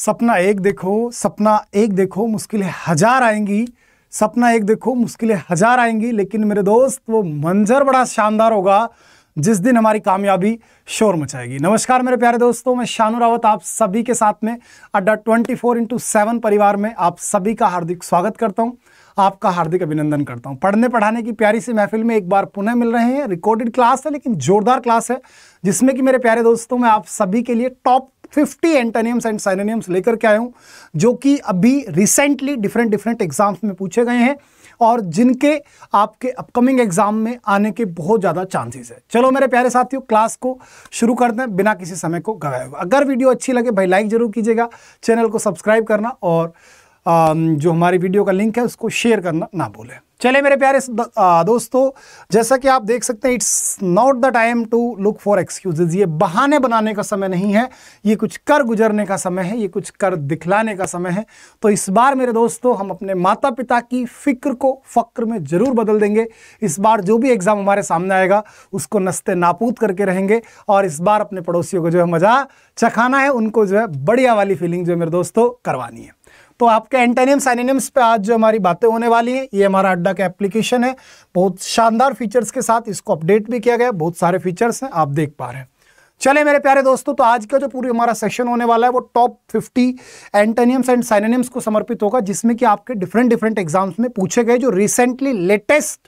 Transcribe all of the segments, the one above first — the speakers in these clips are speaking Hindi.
सपना एक देखो सपना एक देखो मुश्किलें हजार आएंगी सपना एक देखो मुश्किलें हजार आएंगी लेकिन मेरे दोस्त वो मंजर बड़ा शानदार होगा जिस दिन हमारी कामयाबी शोर मचाएगी नमस्कार मेरे प्यारे दोस्तों मैं शानू रावत आप सभी के साथ में अड्डा ट्वेंटी फोर इंटू सेवन परिवार में आप सभी का हार्दिक स्वागत करता हूँ आपका हार्दिक अभिनंदन करता हूँ पढ़ने पढ़ाने की प्यारी सी महफिल में एक बार पुनः मिल रहे हैं रिकॉर्डेड क्लास है लेकिन जोरदार क्लास है जिसमें कि मेरे प्यारे दोस्तों मैं आप सभी के लिए टॉप 50 एंटोनियम्स एंड साइनोनियम्स लेकर के आया हूँ जो कि अभी रिसेंटली डिफरेंट डिफरेंट एग्जाम्स में पूछे गए हैं और जिनके आपके अपकमिंग एग्जाम में आने के बहुत ज़्यादा चांसेस है चलो मेरे प्यारे साथियों क्लास को शुरू कर दें बिना किसी समय को गवाए अगर वीडियो अच्छी लगे भाई लाइक ज़रूर कीजिएगा चैनल को सब्सक्राइब करना और जो हमारी वीडियो का लिंक है उसको शेयर करना ना भूलें चले मेरे प्यारे दोस्तों जैसा कि आप देख सकते हैं it's not the time to look for excuses ये बहाने बनाने का समय नहीं है ये कुछ कर गुजरने का समय है ये कुछ कर दिखलाने का समय है तो इस बार मेरे दोस्तों हम अपने माता पिता की फ़िक्र को फ़क्र में ज़रूर बदल देंगे इस बार जो भी एग्ज़ाम हमारे सामने आएगा उसको नस्ते नापूत करके रहेंगे और इस बार अपने पड़ोसियों को जो है मज़ा चखाना है उनको जो है बढ़िया वाली फीलिंग जो है मेरे दोस्तों करवानी है तो आपके एंटेनियम साइनियम्स पे आज जो हमारी बातें होने वाली हैं ये हमारा अड्डा का एप्लीकेशन है बहुत शानदार फीचर्स के साथ इसको अपडेट भी किया गया बहुत सारे फीचर्स हैं आप देख पा रहे हैं चले मेरे प्यारे दोस्तों तो आज का जो पूरी हमारा सेशन होने वाला है वो टॉप 50 एंटेनियम्स एंड साइनोनिम्स को समर्पित होगा जिसमें कि आपके डिफरेंट डिफरेंट एग्जाम्स में पूछे गए जो रिसेंटली लेटेस्ट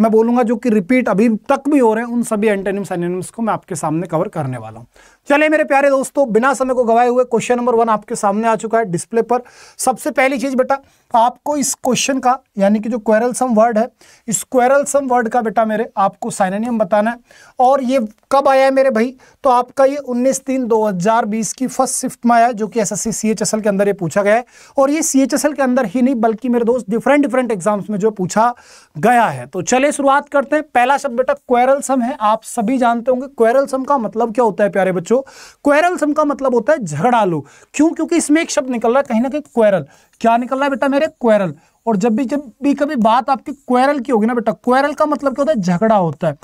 मैं बोलूँगा जो कि रिपीट अभी तक भी हो रहे हैं उन सभी एंटेनिम्स एनिम्स को मैं आपके सामने कवर करने वाला हूँ चलिए मेरे प्यारे दोस्तों बिना समय को गवाए हुए क्वेश्चन नंबर वन आपके सामने आ चुका है डिस्प्ले पर सबसे पहली चीज़ बेटा आपको इस क्वेश्चन का यानी कि जो क्वेरल सम वर्ड है इस क्वेरल सम वर्ड का बेटा मेरे आपको साइनानियम बताना है और ये कब आया है मेरे भाई तो आपका ये उन्नीस तीन दो हज़ार बीस की फर्स्ट शिफ्ट में आया जो कि S S C C H S L के अंदर ये पूछा गया है और ये सी एच एस एल के अंदर ही नहीं बल्कि मेरे दोस्त डिफरेंट डिफरेंट एग्जाम्स में जो पूछा गया है तो चले चलिए शुरुआत करते हैं पहला शब्द बेटा क्वेरल सम है आप सभी जानते होंगे क्वेरल सम का मतलब क्या होता है प्यारे बच्चों क्वेरल सम का मतलब होता है झगड़ालू क्यों क्योंकि इसमें एक शब्द निकल रहा है कहीं ना कहीं क्वेरल क्या निकल रहा है बेटा मेरे क्वेरल और जब भी जब भी कभी बात आपकी क्वेरल की होगी ना बेटा क्वेरल का मतलब क्या होता है झगड़ा होता है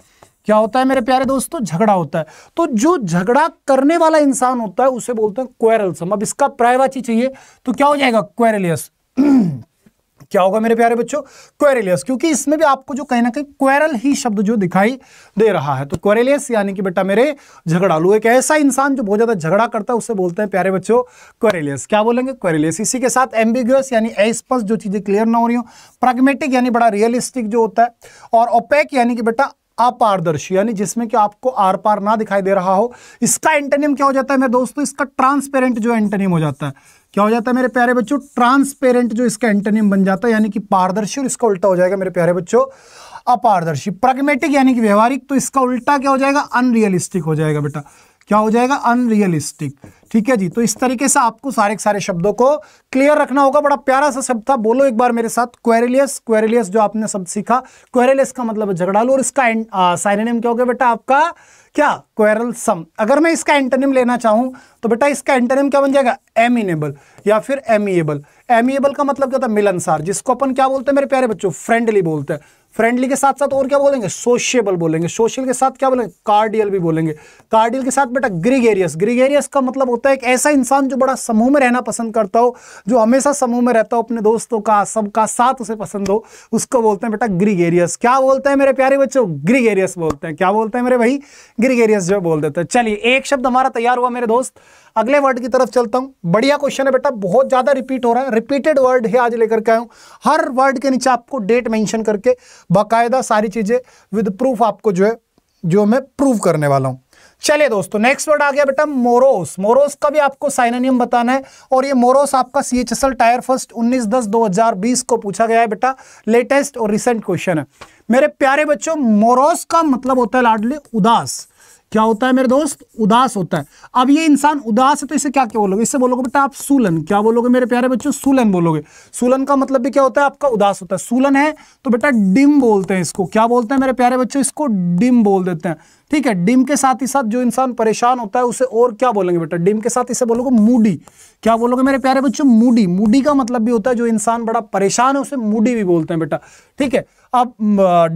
क्या होता है मेरे प्यारे दोस्तों झगड़ा होता है तो जो झगड़ा करने वाला इंसान होता है उसे बोलते हैं क्वेरल सम अब इसका प्रायवाची चाहिए तो क्या हो जाएगा क्वेरलियस क्या होगा मेरे प्यारे बच्चों क्वेरेलियस क्योंकि इसमें भी आपको जो कहीं ना कहीं क्वेरल ही शब्द जो दिखाई दे रहा है तो क्वेरेलियस यानी कि बेटा मेरे झगड़ालू एक ऐसा इंसान जो बहुत ज्यादा झगड़ा करता है उसे बोलते हैं प्यारे बच्चों क्वेरेलियस क्या बोलेंगे क्वेरेलियस इसी के साथ एम्बिग्यूस यानी अस्पष्ट जो चीजें क्लियर ना हो रही हो प्राग्मेटिक यानी बड़ा रियलिस्टिक जो होता है और ओपेक यानी कि बेटा अपारदर्शी यानी जिसमें कि आपको आर पार ना दिखाई दे रहा हो इसका एंटेनियम क्या हो जाता है मेरे दोस्तों इसका ट्रांसपेरेंट जो एंटेनियम हो जाता है क्या हो जाता है मेरे प्यारे बच्चों ट्रांसपेरेंट जो इसका एंटोनियम बन जाता है यानी कि पारदर्शी और इसका उल्टा हो जाएगा मेरे प्यारे बच्चों अपारदर्शी प्रगमेटिक यानी कि व्यवहारिक तो इसका उल्टा क्या हो जाएगा अनरियलिस्टिक हो जाएगा बेटा क्या हो जाएगा अनरियलिस्टिक ठीक है जी तो इस तरीके से आपको सारे सारे शब्दों को क्लियर रखना होगा बड़ा प्यारा सा शब्द था बोलो एक बार मेरे साथ क्वेरेलियस क्वेरेलियस जो आपने शब्द सीखा क्वेरेलियस का मतलब झगड़ालू और इसका साइनेम क्या हो गया बेटा आपका क्या क्वेरल सम अगर मैं इसका एंटरनिम लेना चाहूं तो बेटा इसका एंटरनिम क्या बन जाएगा एमिनेबल या फिर एमिएबल एमिएबल का मतलब क्या होता है मिलनसार जिसको अपन क्या बोलते हैं मेरे प्यारे बच्चों फ्रेंडली बोलते हैं फ्रेंडली के साथ साथ और क्या बोलेंगे सोशियबल बोलेंगे सोशल के साथ क्या बोलेंगे कार्डियल भी बोलेंगे कार्डियल के साथ बेटा ग्रीगेरियस ग्रीगेरियस का मतलब होता है एक ऐसा इंसान जो बड़ा समूह में रहना पसंद करता हो जो हमेशा समूह में रहता हो अपने दोस्तों का सबका साथ उसे पसंद हो उसको बोलते हैं बेटा ग्रीगेरियस क्या बोलते हैं मेरे प्यारे बच्चों ग्रीगेरियस बोलते हैं क्या बोलते हैं मेरे भाई ग्रीगेरियस जो बोल देते हैं चलिए एक शब्द हमारा तैयार हुआ मेरे दोस्त अगले वर्ड की तरफ चलता हूँ बढ़िया क्वेश्चन है बेटा बहुत ज़्यादा रिपीट हो रहा है रिपीटेड वर्ड है आज लेकर के आया हर वर्ड के नीचे आपको डेट मेंशन करके बाकायदा सारी चीज़ें विद प्रूफ आपको जो है जो मैं प्रूव करने वाला हूं चलिए दोस्तों नेक्स्ट वर्ड आ गया बेटा मोरोस मोरोस का भी आपको साइनोनियम बताना है और ये मोरोस आपका C H S L tier first उन्नीस दस दो हजार बीस को पूछा गया है बेटा लेटेस्ट और रिसेंट क्वेश्चन है मेरे प्यारे बच्चों मोरोस का मतलब होता है लाडली उदास क्या होता है मेरे दोस्त उदास होता है अब ये इंसान उदास है तो इसे क्या क्या बोलोगे इससे बोलोगे बेटा आप सूलन क्या बोलोगे मेरे प्यारे बच्चों सूलन बोलोगे सूलन का मतलब भी क्या होता है आपका उदास होता है सूलन है तो बेटा डिम बोलते हैं इसको क्या बोलते हैं मेरे प्यारे बच्चों इसको डिम बोल देते हैं ठीक है डिम के साथ ही साथ जो इंसान परेशान होता है उसे और क्या बोलेंगे बेटा डिम के साथ इसे बोलोगे मूडी क्या बोलोगे मेरे प्यारे बच्चों मूडी मूडी का मतलब भी होता है जो इंसान बड़ा परेशान है उसे मूडी भी बोलते हैं बेटा ठीक है अब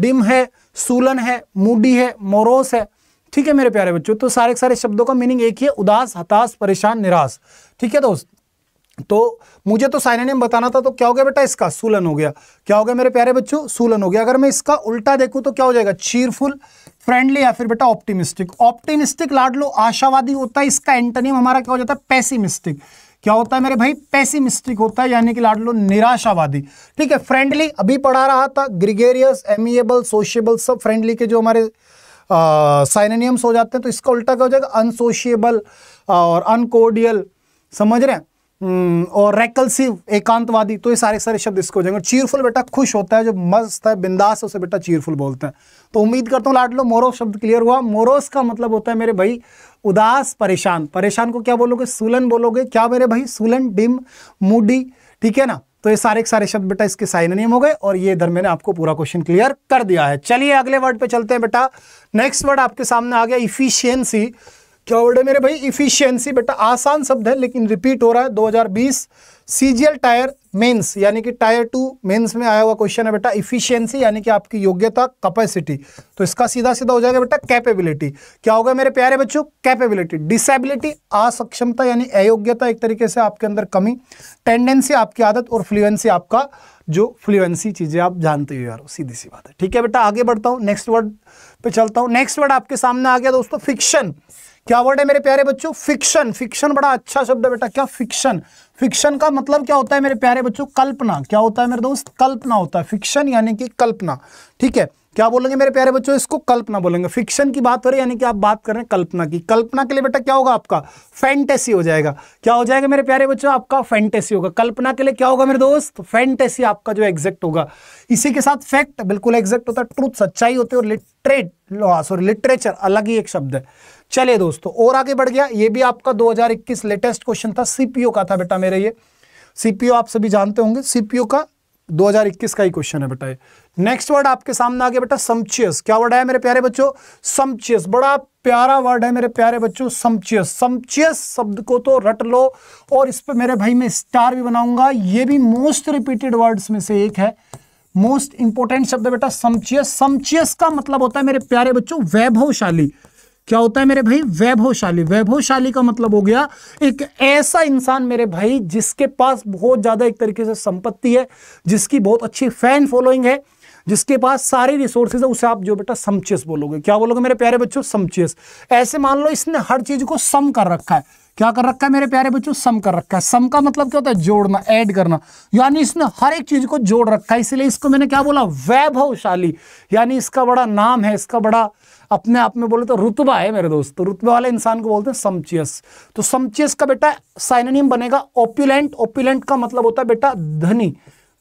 डिम है सूलन है मूडी है मोरोस है ठीक है मेरे प्यारे बच्चों तो सारे सारे शब्दों का मीनिंग एक ही है उदास हताश परेशान निराश ठीक है दोस्त तो मुझे तो नेम बताना था तो क्या हो गया बेटा इसका सूलन हो गया क्या हो गया मेरे प्यारे बच्चों सूलन हो गया अगर मैं इसका उल्टा देखूं तो क्या हो जाएगा चीरफुल फ्रेंडली या फिर बेटा ऑप्टिमिस्टिक ऑप्टिमिस्टिक लाड लो आशावादी होता है इसका एंटनियम हमारा क्या हो जाता है पैसिमिस्टिक क्या होता है मेरे भाई पैसिमिस्टिक होता है यानी कि लाड लो निराशावादी ठीक है फ्रेंडली अभी पढ़ा रहा था ग्रिगेरियस एमिएबल सोशियबल सब फ्रेंडली के जो हमारे साइननियम्स हो जाते हैं तो इसका उल्टा क्या हो जाएगा अनसोशियबल और अनकोडियल समझ रहे हैं हम्म, और रेकलसिव एकांतवादी तो ये सारे सारे शब्द इसको हो जाएंगे चीयरफुल बेटा खुश होता है जो मस्त है बिंदास है उसे बेटा चीयरफुल बोलते हैं तो उम्मीद करता हूँ लाडलो मोरोस शब्द क्लियर हुआ मोरोस का मतलब होता है मेरे भाई उदास परेशान परेशान को क्या बोलोगे सुलन बोलोगे क्या मेरे भाई सुलन डिम मूडी ठीक है ना तो ये सारे सारे शब्द बेटा इसके साइन नियम हो गए और ये इधर मैंने आपको पूरा क्वेश्चन क्लियर कर दिया है चलिए अगले वर्ड पे चलते हैं बेटा नेक्स्ट वर्ड आपके सामने आ गया इफिशियंसी क्या वर्ड है मेरे भाई इफिशियंसी बेटा आसान शब्द है लेकिन रिपीट हो रहा है दो सीजीएल टायर मेंस यानी कि टायर टू मेंस में आया हुआ क्वेश्चन है बेटा इफिशियंसी यानी कि आपकी योग्यता कैपेसिटी तो इसका सीधा सीधा हो जाएगा बेटा कैपेबिलिटी क्या होगा मेरे प्यारे बच्चों कैपेबिलिटी डिसेबिलिटी असक्षमता यानी अयोग्यता एक तरीके से आपके अंदर कमी टेंडेंसी आपकी आदत और फ्लुएंसी आपका जो फ्लुएंसी चीज़ें आप जानते हो यार सीधी सी बात है ठीक है बेटा आगे बढ़ता हूँ नेक्स्ट वर्ड पे चलता हूँ नेक्स्ट वर्ड आपके सामने आ गया दोस्तों फिक्शन क्या वर्ड है मेरे प्यारे बच्चों फिक्शन फिक्शन बड़ा अच्छा शब्द है बेटा क्या फिक्शन फिक्शन का मतलब क्या होता है मेरे प्यारे बच्चों कल्पना क्या होता है मेरे दोस्त कल्पना होता है फिक्शन यानी कि कल्पना ठीक है क्या बोलेंगे मेरे प्यारे बच्चों इसको कल्पना बोलेंगे फिक्शन की बात हो रही है यानी कि आप बात कर रहे हैं कल्पना की कल्पना के लिए बेटा क्या होगा आपका फैंटेसी हो जाएगा क्या हो जाएगा मेरे प्यारे बच्चों आपका फैंटेसी होगा कल्पना के लिए क्या होगा मेरे दोस्त फैंटेसी आपका जो एग्जैक्ट होगा इसी के साथ फैक्ट बिल्कुल एग्जैक्ट होता है ट्रूथ सच्चाई होती है और लिटरेट सॉरी लिटरेचर अलग ही एक शब्द है चलिए दोस्तों और आगे बढ़ गया ये भी आपका 2021 लेटेस्ट क्वेश्चन था सीपीओ का था बेटा मेरे ये सीपीओ आप सभी जानते होंगे सीपीओ का 2021 का ही क्वेश्चन है बेटा ये नेक्स्ट वर्ड आपके सामने आ गया बेटा समचियस क्या वर्ड है मेरे प्यारे बच्चों समचियस बड़ा प्यारा वर्ड है मेरे प्यारे बच्चों समचियस समचियस शब्द को तो रट लो और इस पर मेरे भाई मैं स्टार भी बनाऊंगा ये भी मोस्ट रिपीटेड वर्ड में से एक है मोस्ट इंपॉर्टेंट शब्द है बेटा समचियस समचियस का मतलब होता है मेरे प्यारे बच्चों वैभवशाली क्या होता है मेरे भाई वैभवशाली वैभवशाली का मतलब हो गया एक ऐसा इंसान मेरे भाई जिसके पास बहुत ज़्यादा एक तरीके से संपत्ति है जिसकी बहुत अच्छी फैन फॉलोइंग है जिसके पास सारी रिसोर्सेज है उसे आप जो बेटा समचेस बोलोगे क्या बोलोगे मेरे प्यारे बच्चों समचेस ऐसे मान लो इसने हर चीज को सम कर रखा है क्या कर रखा है मेरे प्यारे बच्चों सम कर रखा है सम का मतलब क्या होता है जोड़ना ऐड करना यानी इसने हर एक चीज को जोड़ रखा है इसलिए इसको मैंने क्या बोला वैभवशाली यानी इसका बड़ा नाम है इसका बड़ा अपने आप में बोले तो रुतबा है मेरे दोस्त तो रुतबा वाले इंसान को बोलते हैं समचियस तो समचियस का बेटा साइनोनिम बनेगा ओपुलेंट ओपुलेंट का मतलब होता है बेटा धनी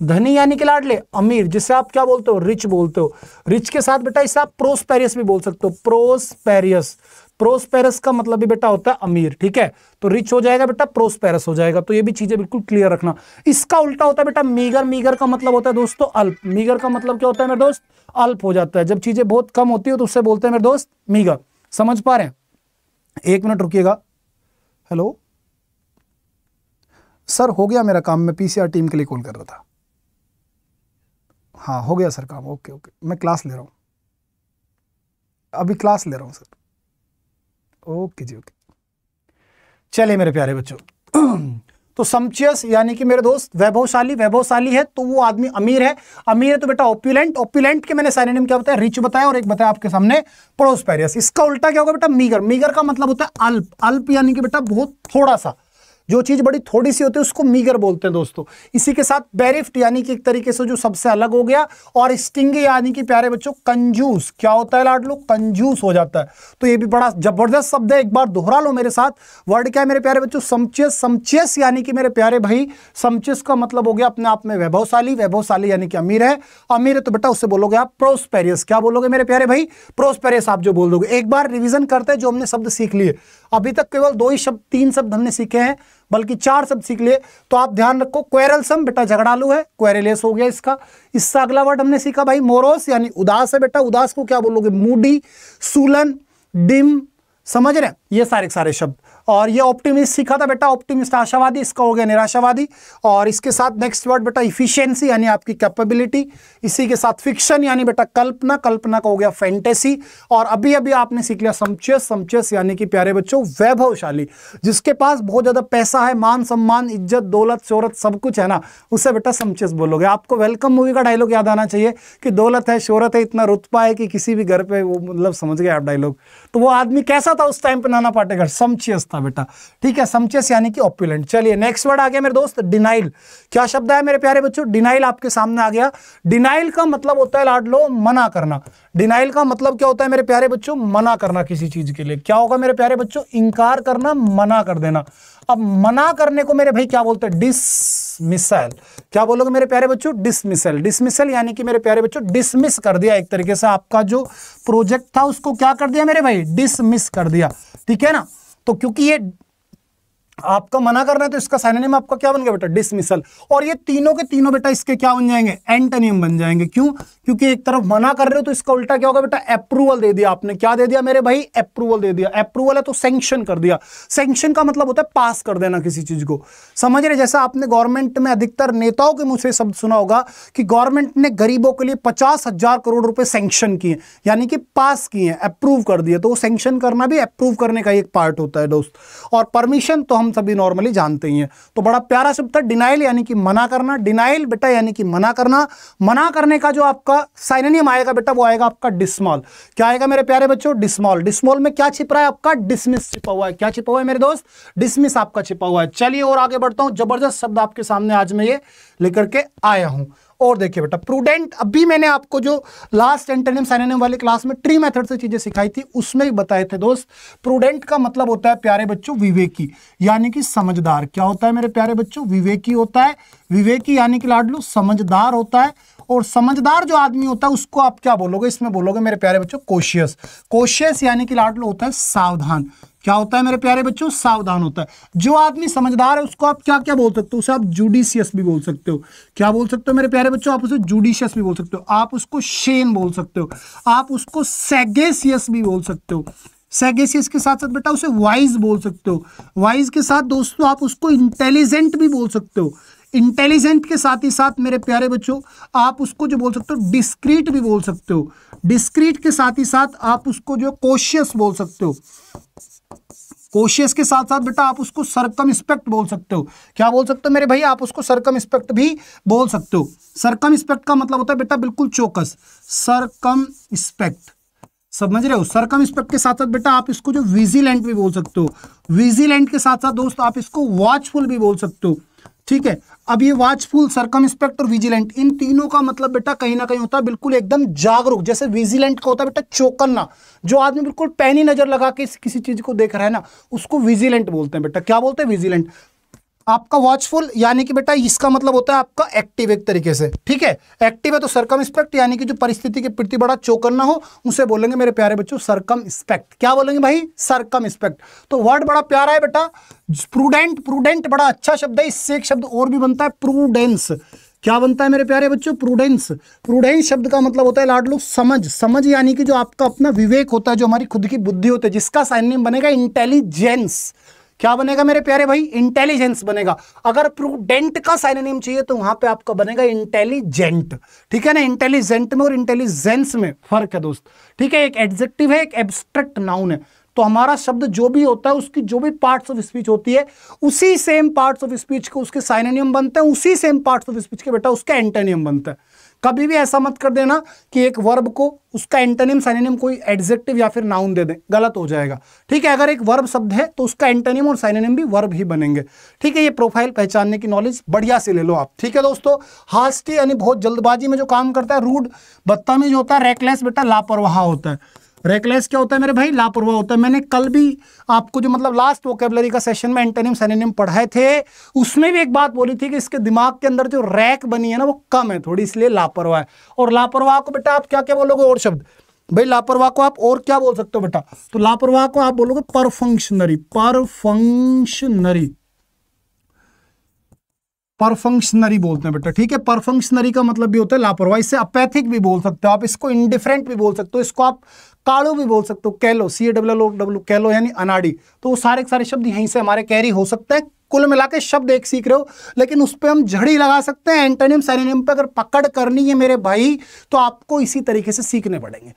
धनी यानी कि लाडले अमीर जिसे आप क्या बोलते हो रिच बोलते हो रिच के साथ बेटा इसे आप प्रोस्पेरियस भी बोल सकते हो प्रोस्पेरियस प्रोस्पेरस का मतलब भी बेटा होता है अमीर ठीक है तो रिच हो जाएगा बेटा प्रोस्पेरस हो जाएगा तो ये भी चीजें बिल्कुल क्लियर रखना इसका उल्टा होता है बेटा मीगर मीगर का मतलब होता है दोस्तों अल्प मीगर का मतलब क्या होता है मेरे दोस्त अल्प हो जाता है जब चीजें बहुत कम होती है तो उससे बोलते हैं मेरे दोस्त मीगर समझ पा रहे हैं एक मिनट रुकिएगा हेलो सर हो गया मेरा काम मैं पीसीआर टीम के लिए कॉल कर रहा था हाँ हो गया सर काम ओके ओके मैं क्लास ले रहा हूँ अभी क्लास ले रहा हूँ सर ओके जी ओके चले मेरे प्यारे बच्चों तो समचियस यानी कि मेरे दोस्त वैभवशाली वैभवशाली है तो वो आदमी अमीर है अमीर है तो बेटा ओपुलेंट ओपुलेंट के मैंने नेम क्या बताया रिच बताया और एक बताया आपके सामने प्रोस्पेरियस इसका उल्टा क्या होगा बेटा मीगर मीगर का मतलब होता है अल्प अल्प यानी कि बेटा बहुत थोड़ा सा जो चीज़ बड़ी थोड़ी सी होती है उसको मीगर बोलते हैं दोस्तों इसी के साथ बेरिफ्ट यानी कि एक तरीके से जो सबसे अलग हो गया और स्टिंग यानी कि प्यारे बच्चों कंजूस क्या होता है लाड लो कंजूस हो जाता है तो ये भी बड़ा जबरदस्त शब्द है एक बार दोहरा लो मेरे साथ वर्ड क्या है मेरे प्यारे बच्चों समचेस समचेस यानी कि मेरे प्यारे भाई समचेस का मतलब हो गया अपने आप में वैभवशाली वैभवशाली यानी कि अमीर है अमीर है तो बेटा उससे बोलोगे आप प्रोस्पेरियस क्या बोलोगे मेरे प्यारे भाई प्रोस्पेरियस आप जो बोल दोगे एक बार रिविजन करते हैं जो हमने शब्द सीख लिए अभी तक केवल दो ही शब्द तीन शब्द हमने सीखे हैं बल्कि चार शब्द सीख लिए तो आप ध्यान रखो क्वेरलसम बेटा झगड़ालू है क्वेरलेस हो गया इसका इससे अगला वर्ड हमने सीखा भाई मोरोस यानी उदास है बेटा उदास को क्या बोलोगे मूडी सूलन डिम समझ रहे हैं ये सारे सारे शब्द और ये ऑप्टिमिस्ट सीखा था बेटा ऑप्टिमिस्ट आशावादी इसका हो गया निराशावादी और इसके साथ नेक्स्ट वर्ड बेटा इफिशियंसी यानी आपकी कैपेबिलिटी इसी के साथ फिक्शन यानी बेटा कल्पना कल्पना का हो गया फैंटेसी और अभी अभी आपने सीख लिया समचस समचस यानी कि प्यारे बच्चों वैभवशाली जिसके पास बहुत ज़्यादा पैसा है मान सम्मान इज्जत दौलत शोरत सब कुछ है ना उसे बेटा समचस बोलोगे आपको वेलकम मूवी का डायलॉग याद आना चाहिए कि दौलत है शोरत है इतना रुतबा है कि किसी भी घर पर वो मतलब समझ गए आप डायलॉग तो वो आदमी कैसा था उस टाइम पर नाना पाटेकर समचियस था था बेटा ठीक है समचेस यानी कि ऑप्यूलेंट चलिए नेक्स्ट वर्ड आ गया मेरे दोस्त डिनाइल क्या शब्द है मेरे प्यारे बच्चों डिनाइल आपके सामने आ गया डिनाइल का मतलब होता है लाड लो मना करना डिनाइल का मतलब क्या होता है मेरे प्यारे बच्चों मना करना किसी चीज के लिए क्या होगा मेरे प्यारे बच्चों इंकार करना मना कर देना अब मना करने को मेरे भाई क्या बोलते हैं डिसमिसल क्या बोलोगे मेरे प्यारे बच्चों डिसमिसल डिसमिसल यानी कि मेरे प्यारे बच्चों डिसमिस कर दिया एक तरीके से आपका जो प्रोजेक्ट था उसको क्या कर दिया मेरे भाई डिसमिस कर दिया ठीक है ना तो क्योंकि ये आपका मना करना है तो इसका साइनोनिम आपका क्या बन गया बेटा डिसमिसल और ये तीनों के तीनों बेटा इसके क्या बन जाएंगे एंटोनियम बन जाएंगे क्यों क्योंकि एक तरफ मना कर रहे हो तो इसका उल्टा क्या होगा बेटा अप्रूवल दे दिया आपने क्या दे दिया मेरे भाई अप्रूवल दे दिया अप्रूवल है तो सेंक्शन कर दिया सेंक्शन का मतलब होता है पास कर देना किसी चीज को समझ रहे जैसा आपने गवर्नमेंट में अधिकतर नेताओं के मुझसे शब्द सुना होगा कि गवर्नमेंट ने गरीबों के लिए पचास हजार करोड़ रुपए सेंक्शन किए यानी कि पास किए अप्रूव कर दिए तो सेंक्शन करना भी अप्रूव करने का एक पार्ट होता है दोस्त और परमिशन तो हम हम सभी नॉर्मली जानते ही हैं तो बड़ा प्यारा शब्द था डिनाइल यानी कि मना करना डिनाइल बेटा यानी कि मना करना मना करने का जो आपका साइननियम आएगा बेटा वो आएगा आपका डिस्मॉल क्या आएगा मेरे प्यारे बच्चों डिस्मॉल डिस्मॉल में क्या छिप रहा है आपका डिसमिस छिपा हुआ है क्या छिपा हुआ है मेरे दोस्त डिसमिस आपका छिपा हुआ है चलिए और आगे बढ़ता हूँ जबरदस्त शब्द आपके सामने आज मैं ये लेकर के आया हूँ और देखिए बेटा प्रूडेंट अभी मैंने आपको जो लास्ट एंटेनिम साइन वाले क्लास में ट्री मेथड से चीज़ें सिखाई थी उसमें भी बताए थे दोस्त प्रूडेंट का मतलब होता है प्यारे बच्चों विवेकी यानी कि समझदार क्या होता है मेरे प्यारे बच्चों विवेकी होता है विवेकी यानी कि लाडलू समझदार होता है और समझदार जो आदमी होता है उसको आप क्या बोलोगे इसमें बोलोगे मेरे प्यारे बच्चों कोशियस कोशियस यानी कि लाडलू होता है सावधान क्या होता है मेरे प्यारे बच्चों सावधान होता है जो आदमी समझदार है उसको आप क्या क्या बोल सकते हो उसे आप जुडिशियस भी बोल सकते हो क्या बोल सकते हो मेरे प्यारे बच्चों आप उसे जुडिशियस भी बोल सकते हो आप उसको शेन बोल सकते हो आप उसको सेगेसियस भी बोल सकते हो सेगेसियस के साथ साथ बेटा उसे वाइज बोल सकते हो वाइज के साथ दोस्तों आप उसको इंटेलिजेंट भी बोल सकते हो इंटेलिजेंट के साथ ही साथ मेरे प्यारे बच्चों आप उसको जो बोल सकते हो डिस्क्रीट भी बोल सकते हो डिस्क्रीट के साथ ही साथ आप उसको जो कोशियस बोल सकते हो कोशियस के साथ साथ बेटा आप उसको सरकम बोल सकते हो क्या बोल सकते हो मेरे भाई आप उसको सरकम भी बोल सकते हो सरकम का मतलब होता है बेटा बिल्कुल चौकस सरकम समझ रहे हो सरकम के साथ साथ बेटा आप इसको जो विजिलेंट भी बोल सकते हो विजिलेंट के साथ साथ दोस्त आप इसको वॉचफुल भी बोल सकते हो ठीक है अब ये वाचफुल सरकम और विजिलेंट इन तीनों का मतलब बेटा कहीं ना कहीं होता है बिल्कुल एकदम जागरूक जैसे विजिलेंट का होता है बेटा चौकन्ना जो आदमी बिल्कुल पैनी नजर लगा के किसी चीज को देख रहा है ना उसको विजिलेंट बोलते हैं बेटा क्या बोलते हैं विजिलेंट आपका वॉचफुल यानी कि बेटा इसका मतलब होता है आपका एक्टिव एक तरीके से ठीक है एक्टिव है तो सरकम स्पेक्ट यानी कि जो परिस्थिति के प्रति बड़ा चौकन्ना हो उसे बोलेंगे मेरे प्यारे बच्चों सरकम स्पेक्ट क्या बोलेंगे भाई सरकम स्पेक्ट तो वर्ड बड़ा प्यारा है बेटा प्रूडेंट प्रूडेंट बड़ा अच्छा शब्द है इससे एक शब्द और भी बनता है प्रूडेंस क्या बनता है मेरे प्यारे बच्चों प्रूडेंस प्रूडेंस शब्द का मतलब होता है लाड लोग समझ समझ यानी कि जो आपका अपना विवेक होता है जो हमारी खुद की बुद्धि होती है जिसका नेम बनेगा इंटेलिजेंस क्या बनेगा मेरे प्यारे भाई इंटेलिजेंस बनेगा अगर प्रूडेंट का साइनोनिम चाहिए तो वहां पे आपका बनेगा इंटेलिजेंट ठीक है ना इंटेलिजेंट में और इंटेलिजेंस में फर्क है दोस्त ठीक है एक एडजेक्टिव है एक एब्स्ट्रैक्ट नाउन है तो हमारा शब्द जो भी होता है उसकी जो भी पार्ट्स ऑफ स्पीच होती है उसी सेम पार्ट्स ऑफ स्पीच के उसके साइनोनियम बनते हैं उसी सेम पार्ट्स ऑफ स्पीच के बेटा उसका एंटेनियम बनता है कभी भी ऐसा मत कर देना कि एक वर्ब को उसका एंटोनिम साइनोनिम कोई एडजेक्टिव या फिर नाउन दे दें गलत हो जाएगा ठीक है अगर एक वर्ब शब्द है तो उसका एंटोनिम और साइनोनिम भी वर्ब ही बनेंगे ठीक है ये प्रोफाइल पहचानने की नॉलेज बढ़िया से ले लो आप ठीक है दोस्तों हास्टी यानी बहुत जल्दबाजी में जो काम करता है रूड बत्ता में जो होता है रेकलेस बेटा लापरवाह होता है रेकलेस क्या होता है मेरे भाई लापरवाह होता है मैंने कल भी आपको जो मतलब लास्ट वोकेबलरी का सेशन में एंटेनिम सेनेम पढ़ाए थे उसमें भी एक बात बोली थी कि इसके दिमाग के अंदर जो रैक बनी है ना वो कम है थोड़ी इसलिए लापरवाह है और लापरवाह को बेटा आप क्या क्या बोलोगे और शब्द भाई लापरवाह को आप और क्या बोल सकते हो बेटा तो लापरवाह को आप बोलोगे परफंक्शनरी परफंक्शनरी परफंक्शनरी बोलते हैं बेटा ठीक है परफंक्शनरी का मतलब भी होता है लापरवाही से अपैथिक भी बोल सकते हो आप इसको इनडिफरेंट भी बोल सकते हो इसको आप कालो भी बोल सकते हो कैलो सी ए डब्ल्यू डब्ल्यू कैलो यानी अनाड़ी तो वो सारे सारे शब्द यहीं से हमारे कैरी हो सकता है कुल मिला के शब्द एक सीख रहे हो लेकिन उस पर हम झड़ी लगा सकते हैं एंटोनियम सैनिम पर अगर पकड़ करनी है मेरे भाई तो आपको इसी तरीके से सीखने पड़ेंगे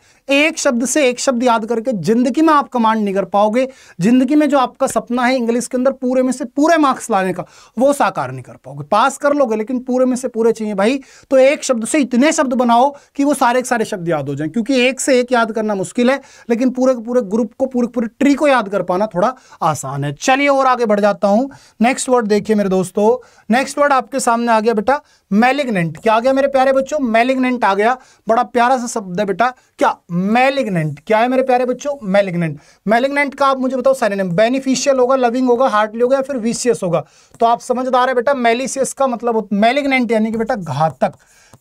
एक शब्द से एक शब्द याद करके जिंदगी में आप कमांड नहीं कर पाओगे जिंदगी में जो आपका सपना है इंग्लिश के अंदर पूरे में से पूरे मार्क्स लाने का वो साकार नहीं कर पाओगे पास कर लोगे लेकिन पूरे में से पूरे चाहिए भाई तो एक शब्द से इतने शब्द बनाओ कि वो सारे सारे शब्द याद हो जाए क्योंकि एक से एक याद करना मुश्किल है लेकिन पूरे पूरे ग्रुप को पूरे पूरे ट्री को याद कर पाना थोड़ा आसान है चलिए और आगे बढ़ जाता हूँ नेक्स्ट वर्ड देखिए मेरे दोस्तों नेक्स्ट वर्ड आपके सामने आ गया बेटा मेलिग्नेंट क्या आ गया मेरे प्यारे बच्चों मेलिग्नेंट आ गया बड़ा प्यारा सा शब्द है बेटा क्या मेलिग्नेंट क्या है मेरे प्यारे बच्चों मेलिग्नेंट मेलिग्नेंट का आप मुझे बताओ सैनिम बेनिफिशियल होगा लविंग होगा हार्टली होगा या फिर विशियस होगा तो आप समझदार है बेटा मेलिशियस का मतलब मेलिग्नेंट यानी कि बेटा घातक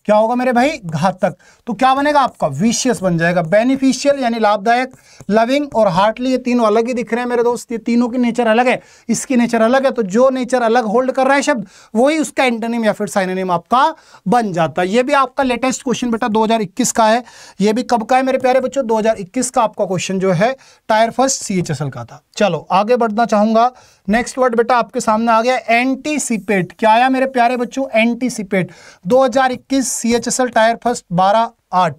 क्या होगा मेरे भाई घातक तो क्या बनेगा आपका विशियस बन जाएगा बेनिफिशियल यानी लाभदायक लविंग और हार्टली ये तीनों अलग ही दिख रहे हैं मेरे दोस्त ये तीनों की नेचर अलग है इसकी नेचर अलग है तो जो नेचर अलग होल्ड कर रहा है शब्द वही उसका एंटोनिम या फिर साइनोनिम आपका बन जाता है ये भी आपका लेटेस्ट क्वेश्चन बेटा दो का है ये भी कब का है मेरे प्यारे बच्चों दो का आपका क्वेश्चन जो है टायर फर्स्ट सी का था चलो आगे बढ़ना चाहूंगा नेक्स्ट वर्ड बेटा आपके सामने आ गया एंटीसिपेट क्या आया मेरे प्यारे बच्चों एंटीसिपेट 2021 एल टायर फर्स्ट 12 आठ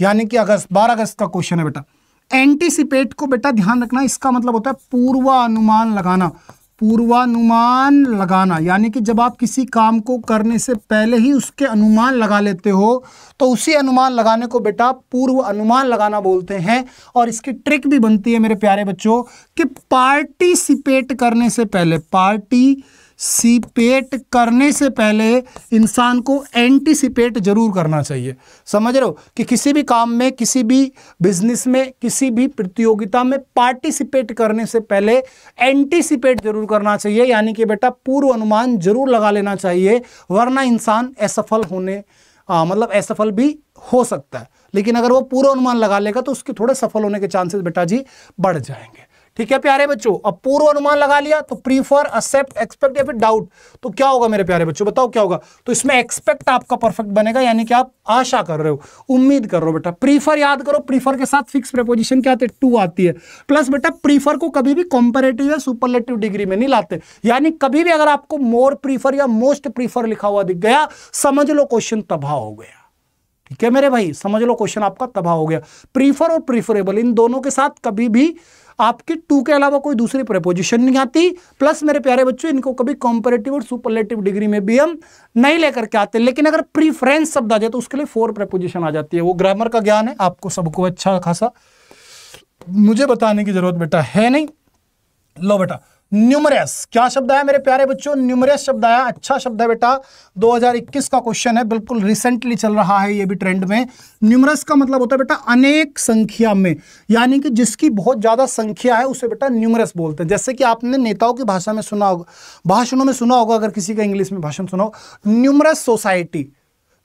यानी कि अगस्त 12 अगस्त का क्वेश्चन है बेटा एंटीसिपेट को बेटा ध्यान रखना इसका मतलब होता है पूर्वानुमान लगाना पूर्वानुमान लगाना यानी कि जब आप किसी काम को करने से पहले ही उसके अनुमान लगा लेते हो तो उसी अनुमान लगाने को बेटा पूर्व अनुमान लगाना बोलते हैं और इसकी ट्रिक भी बनती है मेरे प्यारे बच्चों कि पार्टिसिपेट करने से पहले पार्टी सीपेट करने से पहले इंसान को एंटीसिपेट जरूर करना चाहिए समझ रहे हो कि किसी भी काम में किसी भी बिजनेस में किसी भी प्रतियोगिता में पार्टिसिपेट करने से पहले एंटीसिपेट जरूर करना चाहिए यानी कि बेटा पूर्व अनुमान जरूर लगा लेना चाहिए वरना इंसान असफल होने आ, मतलब असफल भी हो सकता है लेकिन अगर वो पूर्व अनुमान लगा लेगा तो उसके थोड़े सफल होने के चांसेस बेटा जी बढ़ जाएंगे ठीक है प्यारे बच्चों अब पूर्व अनुमान लगा लिया तो प्रीफर एक्सेप्ट एक्सपेक्ट या फिर डाउट तो क्या होगा मेरे प्यारे बच्चों बताओ क्या होगा तो इसमें एक्सपेक्ट आपका परफेक्ट बनेगा यानी कि आप आशा कर रहे हो उम्मीद कर रहे हो बेटा प्रीफर याद करो प्रीफर के साथ फिक्स प्रपोजिशन क्या है टू आती है प्लस बेटा प्रीफर को कभी भी कॉम्पेरेटिव या सुपरलेटिव डिग्री में नहीं लाते यानी कभी भी अगर आपको मोर प्रीफर या मोस्ट प्रीफर लिखा हुआ दिख गया समझ लो क्वेश्चन तबाह हो गया ठीक है मेरे भाई समझ लो क्वेश्चन आपका तबाह हो गया प्रीफर और प्रीफरेबल इन दोनों के साथ कभी भी आपके टू के अलावा कोई दूसरी प्रपोजिशन नहीं आती प्लस मेरे प्यारे बच्चों इनको कभी कॉम्परेटिव और सुपरलेटिव डिग्री में भी हम नहीं लेकर के आते लेकिन अगर प्रीफरेंस शब्द आ जाए तो उसके लिए फोर प्रपोजिशन आ जाती है वो ग्रामर का ज्ञान है आपको सबको अच्छा खासा मुझे बताने की जरूरत बेटा है नहीं लो बेटा न्यूमरस क्या शब्द आया मेरे प्यारे बच्चों न्यूमरस शब्द आया अच्छा शब्द है बेटा 2021 का क्वेश्चन है बिल्कुल रिसेंटली चल रहा है ये भी ट्रेंड में न्यूमरस का मतलब होता है बेटा अनेक संख्या में यानी कि जिसकी बहुत ज़्यादा संख्या है उसे बेटा न्यूमरस बोलते हैं जैसे कि आपने नेताओं की भाषा में सुना होगा भाषणों में सुना होगा अगर किसी का इंग्लिश में भाषण सुना हो न्यूमरस सोसाइटी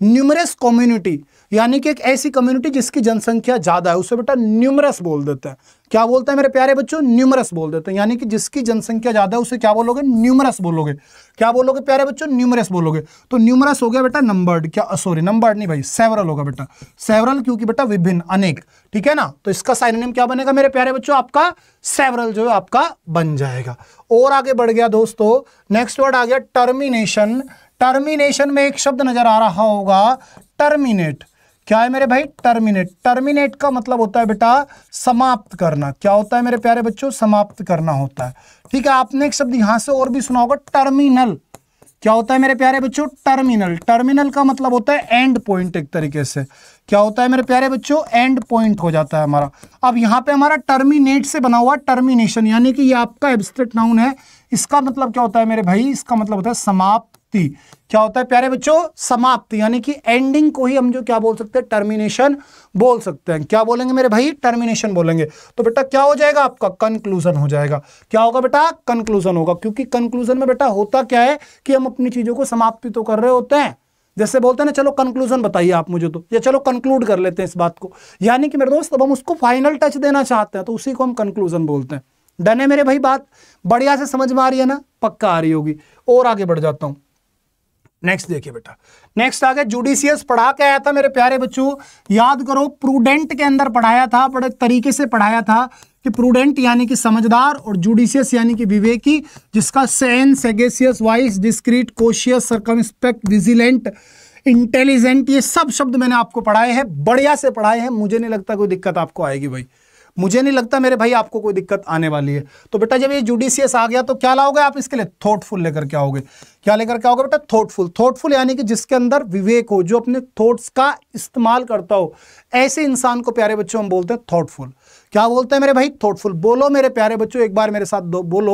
न्यूमरस कम्युनिटी यानी कि एक ऐसी कम्युनिटी जिसकी जनसंख्या ज़्यादा है उसे बेटा न्यूमरस बोल देते हैं क्या बोलते हैं मेरे प्यारे बच्चों न्यूमरस बोल देते हैं यानी कि जिसकी जनसंख्या ज़्यादा है उसे क्या बोलोगे न्यूमरस बोलोगे क्या बोलोगे प्यारे बच्चों न्यूमरस बोलोगे तो न्यूमरस हो गया बेटा नंबर्ड क्या सॉरी नंबर्ड नहीं भाई सेवरल होगा बेटा सेवरल क्योंकि बेटा विभिन्न अनेक ठीक है ना तो इसका साइनोनिम क्या बनेगा मेरे प्यारे बच्चों आपका सेवरल जो है आपका बन जाएगा और आगे बढ़ गया दोस्तों नेक्स्ट वर्ड आ गया टर्मिनेशन टर्मिनेशन में एक शब्द नज़र आ रहा होगा टर्मिनेट क्या है मेरे भाई टर्मिनेट टर्मिनेट का मतलब होता है बेटा समाप्त करना क्या होता है मेरे प्यारे बच्चों समाप्त करना होता है ठीक है आपने एक शब्द यहां से और भी सुना होगा टर्मिनल क्या होता है मेरे प्यारे बच्चों टर्मिनल टर्मिनल का मतलब होता है एंड पॉइंट एक तरीके से क्या होता है मेरे प्यारे बच्चों एंड पॉइंट हो जाता है हमारा अब यहाँ पे हमारा टर्मिनेट से बना हुआ टर्मिनेशन यानी कि ये आपका एब्स्ट्रेक्ट नाउन है इसका मतलब क्या होता है मेरे भाई इसका मतलब होता है समाप्त समाप्ति क्या होता है प्यारे बच्चों समाप्त यानी कि एंडिंग को ही हम जो क्या बोल सकते हैं टर्मिनेशन बोल सकते हैं क्या बोलेंगे मेरे भाई टर्मिनेशन बोलेंगे तो बेटा क्या हो जाएगा आपका कंक्लूजन हो जाएगा क्या होगा बेटा कंक्लूजन होगा क्योंकि कंक्लूजन में बेटा होता क्या है कि हम अपनी चीजों को समाप्ति तो कर रहे होते हैं जैसे बोलते हैं ना चलो कंक्लूजन बताइए आप मुझे तो या चलो कंक्लूड कर लेते हैं इस बात को यानी कि मेरे दोस्त अब हम उसको फाइनल टच देना चाहते हैं तो उसी को हम कंक्लूजन बोलते हैं डन है मेरे भाई बात बढ़िया से समझ में आ रही है ना पक्का आ रही होगी और आगे बढ़ जाता हूं नेक्स्ट देखिए बेटा नेक्स्ट आ गया जुडिशियस पढ़ा के आया था मेरे प्यारे बच्चों याद करो प्रूडेंट के अंदर पढ़ाया था बड़े तरीके से पढ़ाया था कि प्रूडेंट यानी कि समझदार और जुडिशियस यानी कि विवेकी जिसका sane sagacious wise discreet cautious circumspect vigilant intelligent ये सब शब्द मैंने आपको पढ़ाए हैं बढ़िया से पढ़ाए हैं मुझे नहीं लगता कोई दिक्कत आपको आएगी भाई मुझे नहीं लगता मेरे भाई आपको कोई दिक्कत आने वाली है तो बेटा जब ये जुडिशियस आ गया तो क्या लाओगे आप इसके लिए थॉटफुल लेकर के आओगे क्या लेकर के आओगे बेटा थॉटफुल थॉटफुल यानी कि जिसके अंदर विवेक हो जो अपने थॉट्स का इस्तेमाल करता हो ऐसे इंसान को प्यारे बच्चों हम बोलते हैं थॉटफुल क्या बोलते हैं मेरे भाई थॉटफुल बोलो मेरे प्यारे बच्चों एक बार मेरे साथ दो बोलो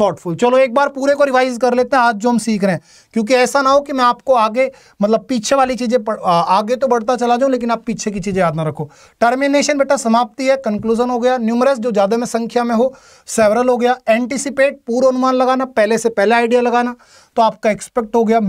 थॉटफुल चलो एक बार पूरे को रिवाइज कर लेते हैं आज जो हम सीख रहे हैं क्योंकि ऐसा ना हो कि मैं आपको आगे मतलब पीछे वाली चीज़ें आगे तो बढ़ता चला जाऊं लेकिन आप पीछे की चीज़ें याद ना रखो टर्मिनेशन बेटा समाप्ति है कंक्लूजन हो गया न्यूमरस जो ज़्यादा में संख्या में हो सेवरल हो गया एंटिसिपेट पूर्व अनुमान लगाना पहले से पहले आइडिया लगाना तो आपका एक्सपेक्ट हो गया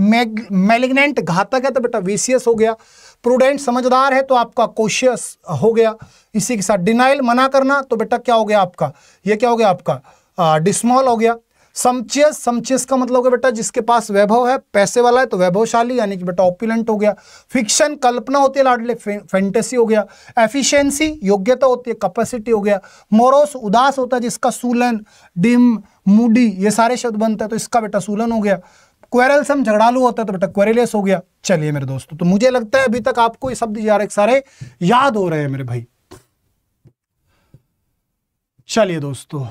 मेलिग्नेंट घातक है तो बेटा वीसीएस हो गया प्रूडेंट समझदार है तो आपका कोशियस हो गया इसी के साथ डिनाइल मना करना तो बेटा क्या हो गया आपका ये क्या हो गया आपका डिस्मॉल हो गया समचियस समचियस का मतलब हो बेटा जिसके पास वैभव है पैसे वाला है तो वैभवशाली यानी कि बेटा ओपिलेंट हो गया फिक्शन कल्पना होती है लाडले फैंटेसी हो गया एफिशिएंसी योग्यता होती है कैपेसिटी हो गया मोरोस उदास होता है जिसका सूलन डिम मूडी ये सारे शब्द बनता है तो इसका बेटा सूलन हो गया क्वेरल क्वेरलसम झगड़ालू होता है तो बेटा क्वेरेलेस हो गया चलिए मेरे दोस्तों तो मुझे लगता है अभी तक आपको ये शब्द यार सारे याद हो रहे हैं मेरे भाई चलिए दोस्तों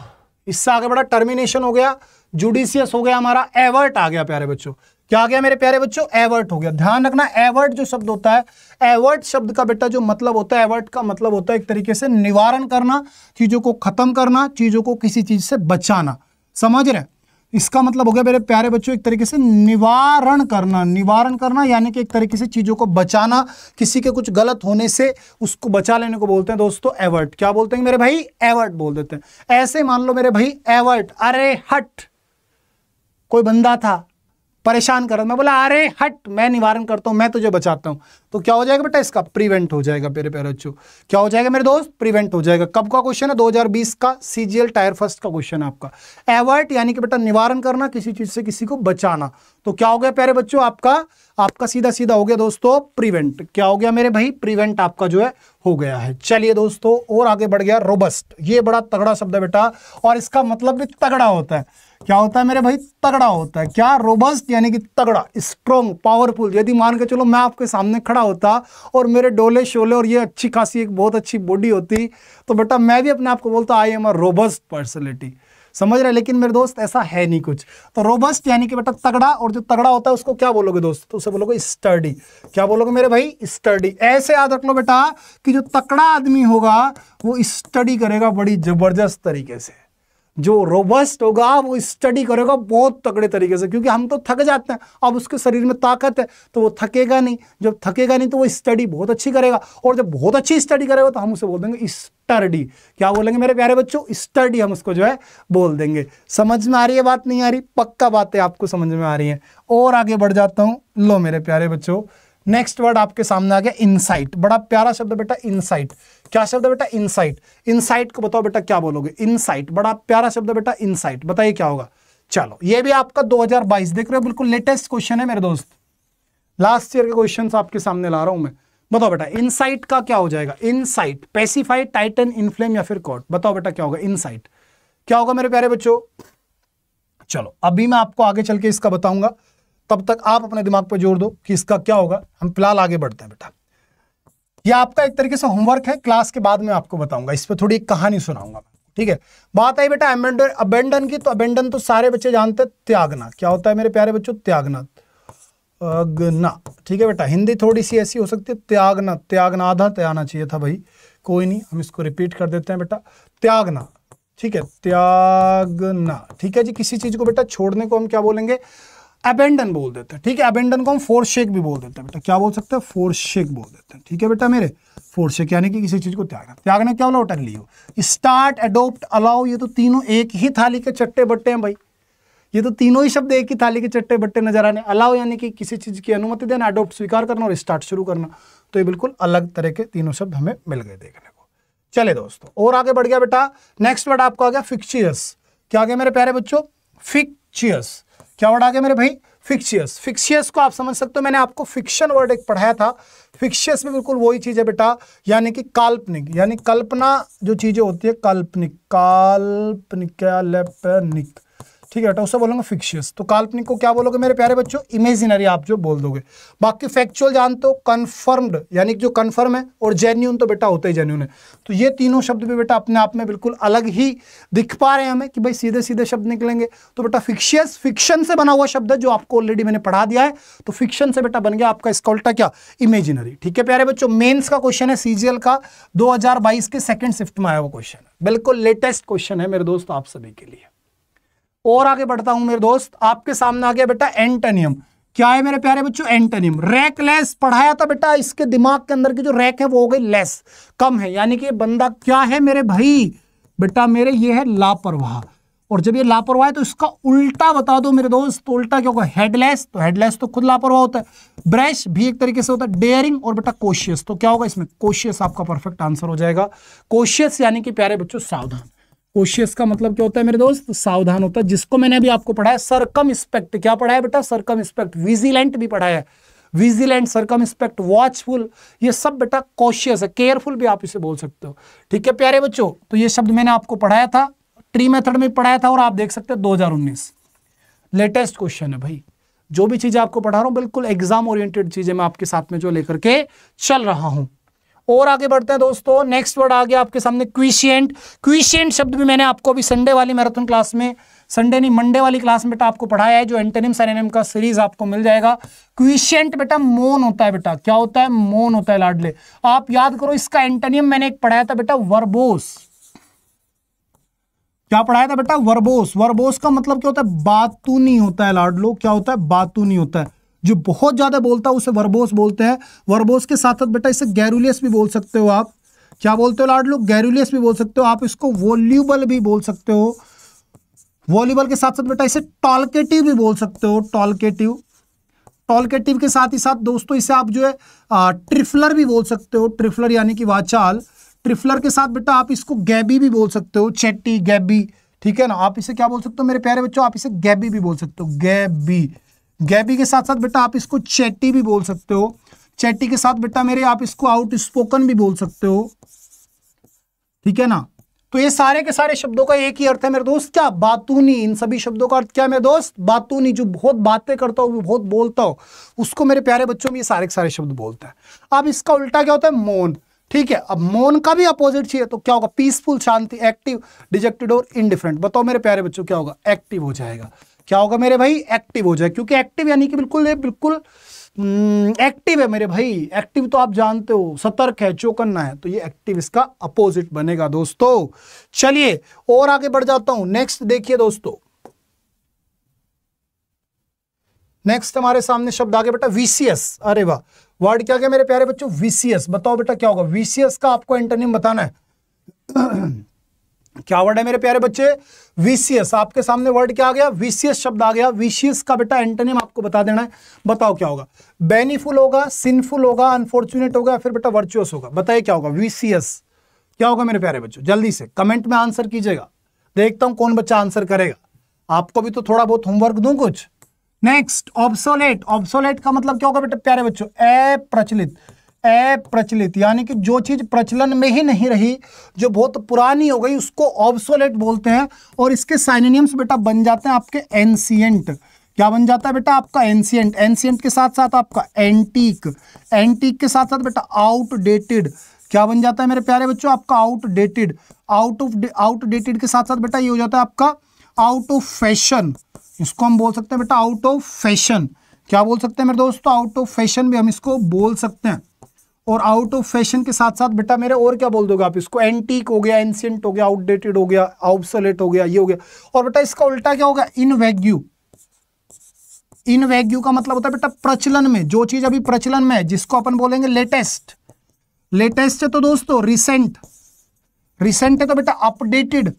इससे आगे बड़ा टर्मिनेशन हो गया जुडिशियस हो गया हमारा एवर्ट आ गया प्यारे बच्चों क्या आ गया मेरे प्यारे बच्चों एवर्ट हो गया ध्यान रखना एवर्ट जो शब्द होता है एवर्ट शब्द का बेटा जो मतलब होता है एवर्ट का मतलब होता है एक तरीके से निवारण करना चीजों को खत्म करना चीजों को किसी चीज से बचाना समझ रहे हैं इसका मतलब हो गया मेरे प्यारे बच्चों एक तरीके से निवारण करना निवारण करना यानी कि एक तरीके से चीज़ों को बचाना किसी के कुछ गलत होने से उसको बचा लेने को बोलते हैं दोस्तों एवर्ट क्या बोलते हैं मेरे भाई एवर्ट बोल देते हैं ऐसे मान लो मेरे भाई एवर्ट अरे हट कोई बंदा था परेशान कर रहा मैं बोला अरे हट मैं निवारण करता हूं मैं तुझे बचाता हूं तो क्या हो जाएगा बेटा इसका प्रिवेंट हो जाएगा मेरे प्यारे बच्चों क्या हो जाएगा मेरे दोस्त प्रिवेंट हो जाएगा कब का क्वेश्चन है 2020 का सीजीएल टायर फर्स्ट का क्वेश्चन है आपका एवर्ट यानी कि बेटा निवारण करना किसी चीज से किसी को बचाना तो क्या हो गया प्यारे बच्चों आपका आपका सीधा सीधा हो गया दोस्तों प्रिवेंट क्या हो गया मेरे भाई प्रिवेंट आपका जो है हो गया है चलिए दोस्तों और आगे बढ़ गया रोबस्ट ये बड़ा तगड़ा शब्द है बेटा और इसका मतलब भी तगड़ा होता है क्या होता है मेरे भाई तगड़ा होता है क्या रोबस्ट यानी कि तगड़ा स्ट्रॉन्ग पावरफुल यदि मान के चलो मैं आपके सामने खड़ा होता और मेरे डोले शोले और ये अच्छी खासी एक बहुत अच्छी बॉडी होती तो बेटा मैं भी अपने आप को बोलता I am a robust personality समझ रहे लेकिन मेरे दोस्त ऐसा है नहीं कुछ तो रोबस्ट यानी कि बेटा तगड़ा और जो तगड़ा होता है उसको क्या बोलोगे दोस्त तो उसे बोलोगे स्टडी क्या बोलोगे मेरे भाई स्टडी ऐसे याद रख लो बेटा कि जो तगड़ा आदमी होगा वो स्टडी करेगा बड़ी जबरदस्त तरीके से जो रोबस्ट होगा वो स्टडी करेगा बहुत तगड़े तरीके से क्योंकि हम तो थक जाते हैं अब उसके शरीर में ताकत है तो वो थकेगा नहीं जब थकेगा नहीं तो वो स्टडी बहुत अच्छी करेगा और जब बहुत अच्छी स्टडी करेगा तो हम उसे बोल देंगे स्टडी क्या बोलेंगे मेरे प्यारे बच्चों स्टडी हम उसको जो है बोल देंगे समझ में आ रही है बात नहीं आ रही पक्का बातें आपको समझ में आ रही है और आगे बढ़ जाता हूँ लो मेरे प्यारे बच्चों नेक्स्ट वर्ड आपके सामने आ गया इनसाइट बड़ा प्यारा शब्द बेटा इनसाइट क्या शब्द बेटा इनसाइट इनसाइट को बताओ बेटा क्या बोलोगे इनसाइट बड़ा प्यारा शब्द बेटा इनसाइट बताइए क्या होगा चलो ये भी आपका 2022 देख रहे हो बिल्कुल लेटेस्ट क्वेश्चन है मेरे दोस्त लास्ट ईयर के क्वेश्चन आपके सामने ला रहा हूं मैं बताओ बेटा इनसाइट का क्या हो जाएगा इनसाइट पेसिफाइड टाइटन इनफ्लेम या फिर कॉट बताओ बेटा क्या होगा इनसाइट क्या होगा मेरे प्यारे बच्चों चलो अभी मैं आपको आगे चल के इसका बताऊंगा तब तक आप अपने दिमाग पर जोर दो कि इसका क्या होगा हम फिलहाल आगे बढ़ते हैं बेटा ये आपका एक तरीके से होमवर्क है क्लास के बाद में आपको बताऊंगा इस पर थोड़ी कहानी सुनाऊंगा ठीक है बात आई बेटा अबेंडन की तो अबेंडन तो सारे बच्चे जानते हैं त्यागना क्या होता है मेरे प्यारे बच्चों त्यागना अगना ठीक है बेटा हिंदी थोड़ी सी ऐसी हो सकती है त्यागना त्यागना आधा त्यागना तो चाहिए था भाई कोई नहीं हम इसको रिपीट कर देते हैं बेटा त्यागना ठीक है त्यागना ठीक है जी किसी चीज को बेटा छोड़ने को हम क्या बोलेंगे अबेंडन बोल देते हैं ठीक है अबेंडन को हम फोर्स शेक भी बोल देते हैं बेटा क्या बोल सकते हैं फोर्स शेक बोल देते हैं ठीक है बेटा मेरे फोर्स शेक यानी कि किसी चीज को त्यागना त्यागना क्या बोला टन लियो स्टार्ट एडोप्ट अलाउ ये तो तीनों एक ही थाली के चट्टे बट्टे हैं भाई ये तो तीनों ही शब्द एक ही थाली के चट्टे बट्टे नजर आने अलाउ यानी कि किसी चीज की अनुमति देना अडोप्ट स्वीकार करना और स्टार्ट शुरू करना तो ये बिल्कुल अलग तरह के तीनों शब्द हमें मिल गए देखने को चले दोस्तों और आगे बढ़ गया बेटा नेक्स्ट वर्ड आपको आ गया फिक्चियस क्या आ गया मेरे प्यारे बच्चों फिक्चियस क्या वर्ड आ गया मेरे भाई फिक्शियस फिक्शियस को आप समझ सकते हो मैंने आपको फिक्शन वर्ड एक पढ़ाया था फिक्शियस में बिल्कुल वही चीज़ है बेटा यानी कि काल्पनिक यानी कल्पना जो चीज़ें होती है काल्पनिक काल्पनिक काल्पनिक ठीक है बेटा उससे बोलोगे फिक्शियस तो काल्पनिक को क्या बोलोगे मेरे प्यारे बच्चों इमेजिनरी आप जो बोल दोगे बाकी फैक्चुअल जानते हो कन्फर्म्ड यानी जो कन्फर्म है और जेन्यून तो बेटा होते ही जेन्यून है तो ये तीनों शब्द भी बेटा अपने आप में बिल्कुल अलग ही दिख पा रहे हैं हमें कि भाई सीधे सीधे शब्द निकलेंगे तो बेटा फिक्शियस फिक्शन से बना हुआ शब्द है जो आपको ऑलरेडी मैंने पढ़ा दिया है तो फिक्शन से बेटा बन गया आपका इसका उल्टा क्या इमेजिनरी ठीक है प्यारे बच्चों मेन्स का क्वेश्चन है सीजीएल का दो के सेकंड शिफ्ट में आया हुआ क्वेश्चन है बिल्कुल लेटेस्ट क्वेश्चन है मेरे दोस्त आप सभी के लिए और आगे बढ़ता हूं मेरे दोस्त आपके सामने आ गया बेटा एंटनियम क्या है मेरे प्यारे बच्चों एंटनियम रैक लेस पढ़ाया था बेटा इसके दिमाग के अंदर की जो रैक है वो हो गई लेस कम है यानी कि बंदा क्या है मेरे भाई बेटा मेरे ये है लापरवाह और जब ये लापरवाह है तो इसका उल्टा बता दो मेरे दोस्त तो उल्टा क्या होगा हेडलेस तो हेडलेस तो खुद लापरवाह होता है ब्रश भी एक तरीके से होता है डेयरिंग और बेटा कोशियस तो क्या होगा इसमें कोशियस आपका परफेक्ट आंसर हो जाएगा कोशियस यानी कि प्यारे बच्चों सावधान कोशियस का मतलब क्या होता है मेरे दोस्त सावधान होता है जिसको मैंने अभी आपको पढ़ाया सरकम इंस्पेक्ट क्या पढ़ाया बेटा सरकम इंस्पेक्ट विजिलेंट भी पढ़ाया विजिलेंट सरकम इंस्पेक्ट वॉचफुल ये सब बेटा कॉशियस है केयरफुल भी आप इसे बोल सकते हो ठीक है प्यारे बच्चों तो ये शब्द मैंने आपको पढ़ाया था ट्री मेथड में पढ़ाया था और आप देख सकते हैं 2019 लेटेस्ट क्वेश्चन है भाई जो भी चीज़ें आपको पढ़ा रहा हूं बिल्कुल एग्जाम ओरिएंटेड चीज़ें मैं आपके साथ में जो लेकर के चल रहा हूं और आगे बढ़ते हैं दोस्तों नेक्स्ट वर्ड आ गया आपके सामने क्विशियंट क्विशियंट शब्द भी मैंने आपको अभी संडे वाली मैराथन क्लास में संडे नहीं मंडे वाली क्लास में बेटा आपको पढ़ाया है जो एंटेनिम सैनिम का सीरीज आपको मिल जाएगा क्विशियंट बेटा मोन होता है बेटा क्या होता है मोन होता है लाडले आप याद करो इसका एंटेनियम मैंने एक पढ़ाया था बेटा वर्बोस क्या पढ़ाया था बेटा वर्बोस वर्बोस का मतलब क्या होता है बातूनी होता है लाडलो क्या होता है बातूनी होता है जो बहुत ज़्यादा बोलता है उसे वर्बोस बोलते हैं वर्बोस के साथ साथ बेटा इसे गैरुलियस भी बोल सकते हो आप क्या बोलते हो लाड लोग गैरुलियस भी बोल सकते हो आप इसको वॉल्यूबल भी बोल सकते हो वॉलीबॉल के साथ साथ बेटा इसे टॉलकेटिव भी बोल सकते हो टॉलकेटिव टॉलकेटिव के साथ ही साथ दोस्तों इसे आप जो है आ, ट्रिफलर भी बोल सकते हो ट्रिफलर यानी कि वाचाल ट्रिफलर के साथ बेटा आप इसको गैबी भी बोल सकते हो चेट्टी गैबी ठीक है ना आप इसे क्या बोल सकते हो मेरे प्यारे बच्चों आप इसे गैबी भी बोल सकते हो गैबी गैबी के साथ साथ बेटा आप इसको चैटी भी बोल सकते हो चैटी के साथ बेटा मेरे आप इसको आउट स्पोकन भी बोल सकते हो ठीक है ना तो ये सारे के सारे शब्दों का एक ही अर्थ है मेरे दोस्त क्या बातूनी इन सभी शब्दों का अर्थ क्या है मेरे दोस्त बातूनी जो बहुत बातें करता हूँ बहुत बोलता हो उसको मेरे प्यारे बच्चों में ये सारे के सारे शब्द बोलता है अब इसका उल्टा क्या होता है मोन ठीक है अब मोन का भी अपोजिट चाहिए तो क्या होगा पीसफुल शांति एक्टिव डिजेक्टेड और इनडिफरेंट बताओ मेरे प्यारे बच्चों क्या होगा एक्टिव हो जाएगा क्या होगा मेरे भाई एक्टिव हो जाए क्योंकि एक्टिव यानी कि बिल्कुल ये बिल्कुल एक्टिव हम्म, है मेरे भाई एक्टिव तो आप जानते हो सतर्क है चौकन्ना है तो ये एक्टिव इसका अपोजिट बनेगा दोस्तों चलिए और आगे बढ़ जाता हूं नेक्स्ट देखिए दोस्तों नेक्स्ट हमारे सामने शब्द आ गया बेटा वीसीएस अरे वाह वर्ड क्या क्या मेरे प्यारे बच्चों वीसीएस बताओ बेटा क्या होगा वीसीएस का आपको एंटरनेम बताना है क्या वर्ड है मेरे प्यारे बच्चे वीसीएस आपके सामने वर्ड क्या आ गया वीसीएस शब्द आ गया वीसीएस का बेटा एंटोनिम आपको बता देना है बताओ क्या होगा बेनिफुल होगा सिनफुल होगा अनफॉर्चुनेट होगा फिर बेटा वर्चुअस होगा बताइए क्या होगा वीसीएस क्या होगा मेरे प्यारे बच्चों जल्दी से कमेंट में आंसर कीजिएगा देखता हूं कौन बच्चा आंसर करेगा आपको भी तो थोड़ा बहुत होमवर्क दू कुछ नेक्स्ट ऑब्सोलेट ऑब्सोलेट का मतलब क्या होगा बेटा प्यारे बच्चों अप्रचलित अप्रचलित यानी कि जो चीज़ प्रचलन में ही नहीं रही जो बहुत पुरानी हो गई उसको ऑब्सोलेट बोलते हैं और इसके साइनिनियम्स बेटा बन जाते हैं आपके एंसियंट क्या बन जाता है बेटा आपका एंशियंट एंशियंट के साथ साथ आपका एंटीक एंटीक के साथ साथ बेटा आउटडेटेड क्या बन जाता है मेरे प्यारे बच्चों आपका आउटडेटेड आउट ऑफ आउटडेटेड के साथ साथ बेटा ये हो जाता है आपका आउट ऑफ फैशन इसको हम बोल सकते हैं बेटा आउट ऑफ फैशन क्या बोल सकते हैं मेरे दोस्तों आउट ऑफ फैशन भी हम इसको बोल सकते हैं और आउट ऑफ फैशन के साथ साथ बेटा मेरे और क्या बोल दोगे आप इसको एंटीक हो गया एंशियंट हो गया आउटडेटेड हो गया आउटसोलेट हो गया ये हो गया और बेटा इसका उल्टा क्या होगा इन वैग्यू इन वैग्यू का मतलब होता है बेटा प्रचलन में जो चीज अभी प्रचलन में है जिसको अपन बोलेंगे लेटेस्ट लेटेस्ट है तो दोस्तों रिसेंट रिसेंट है तो बेटा अपडेटेड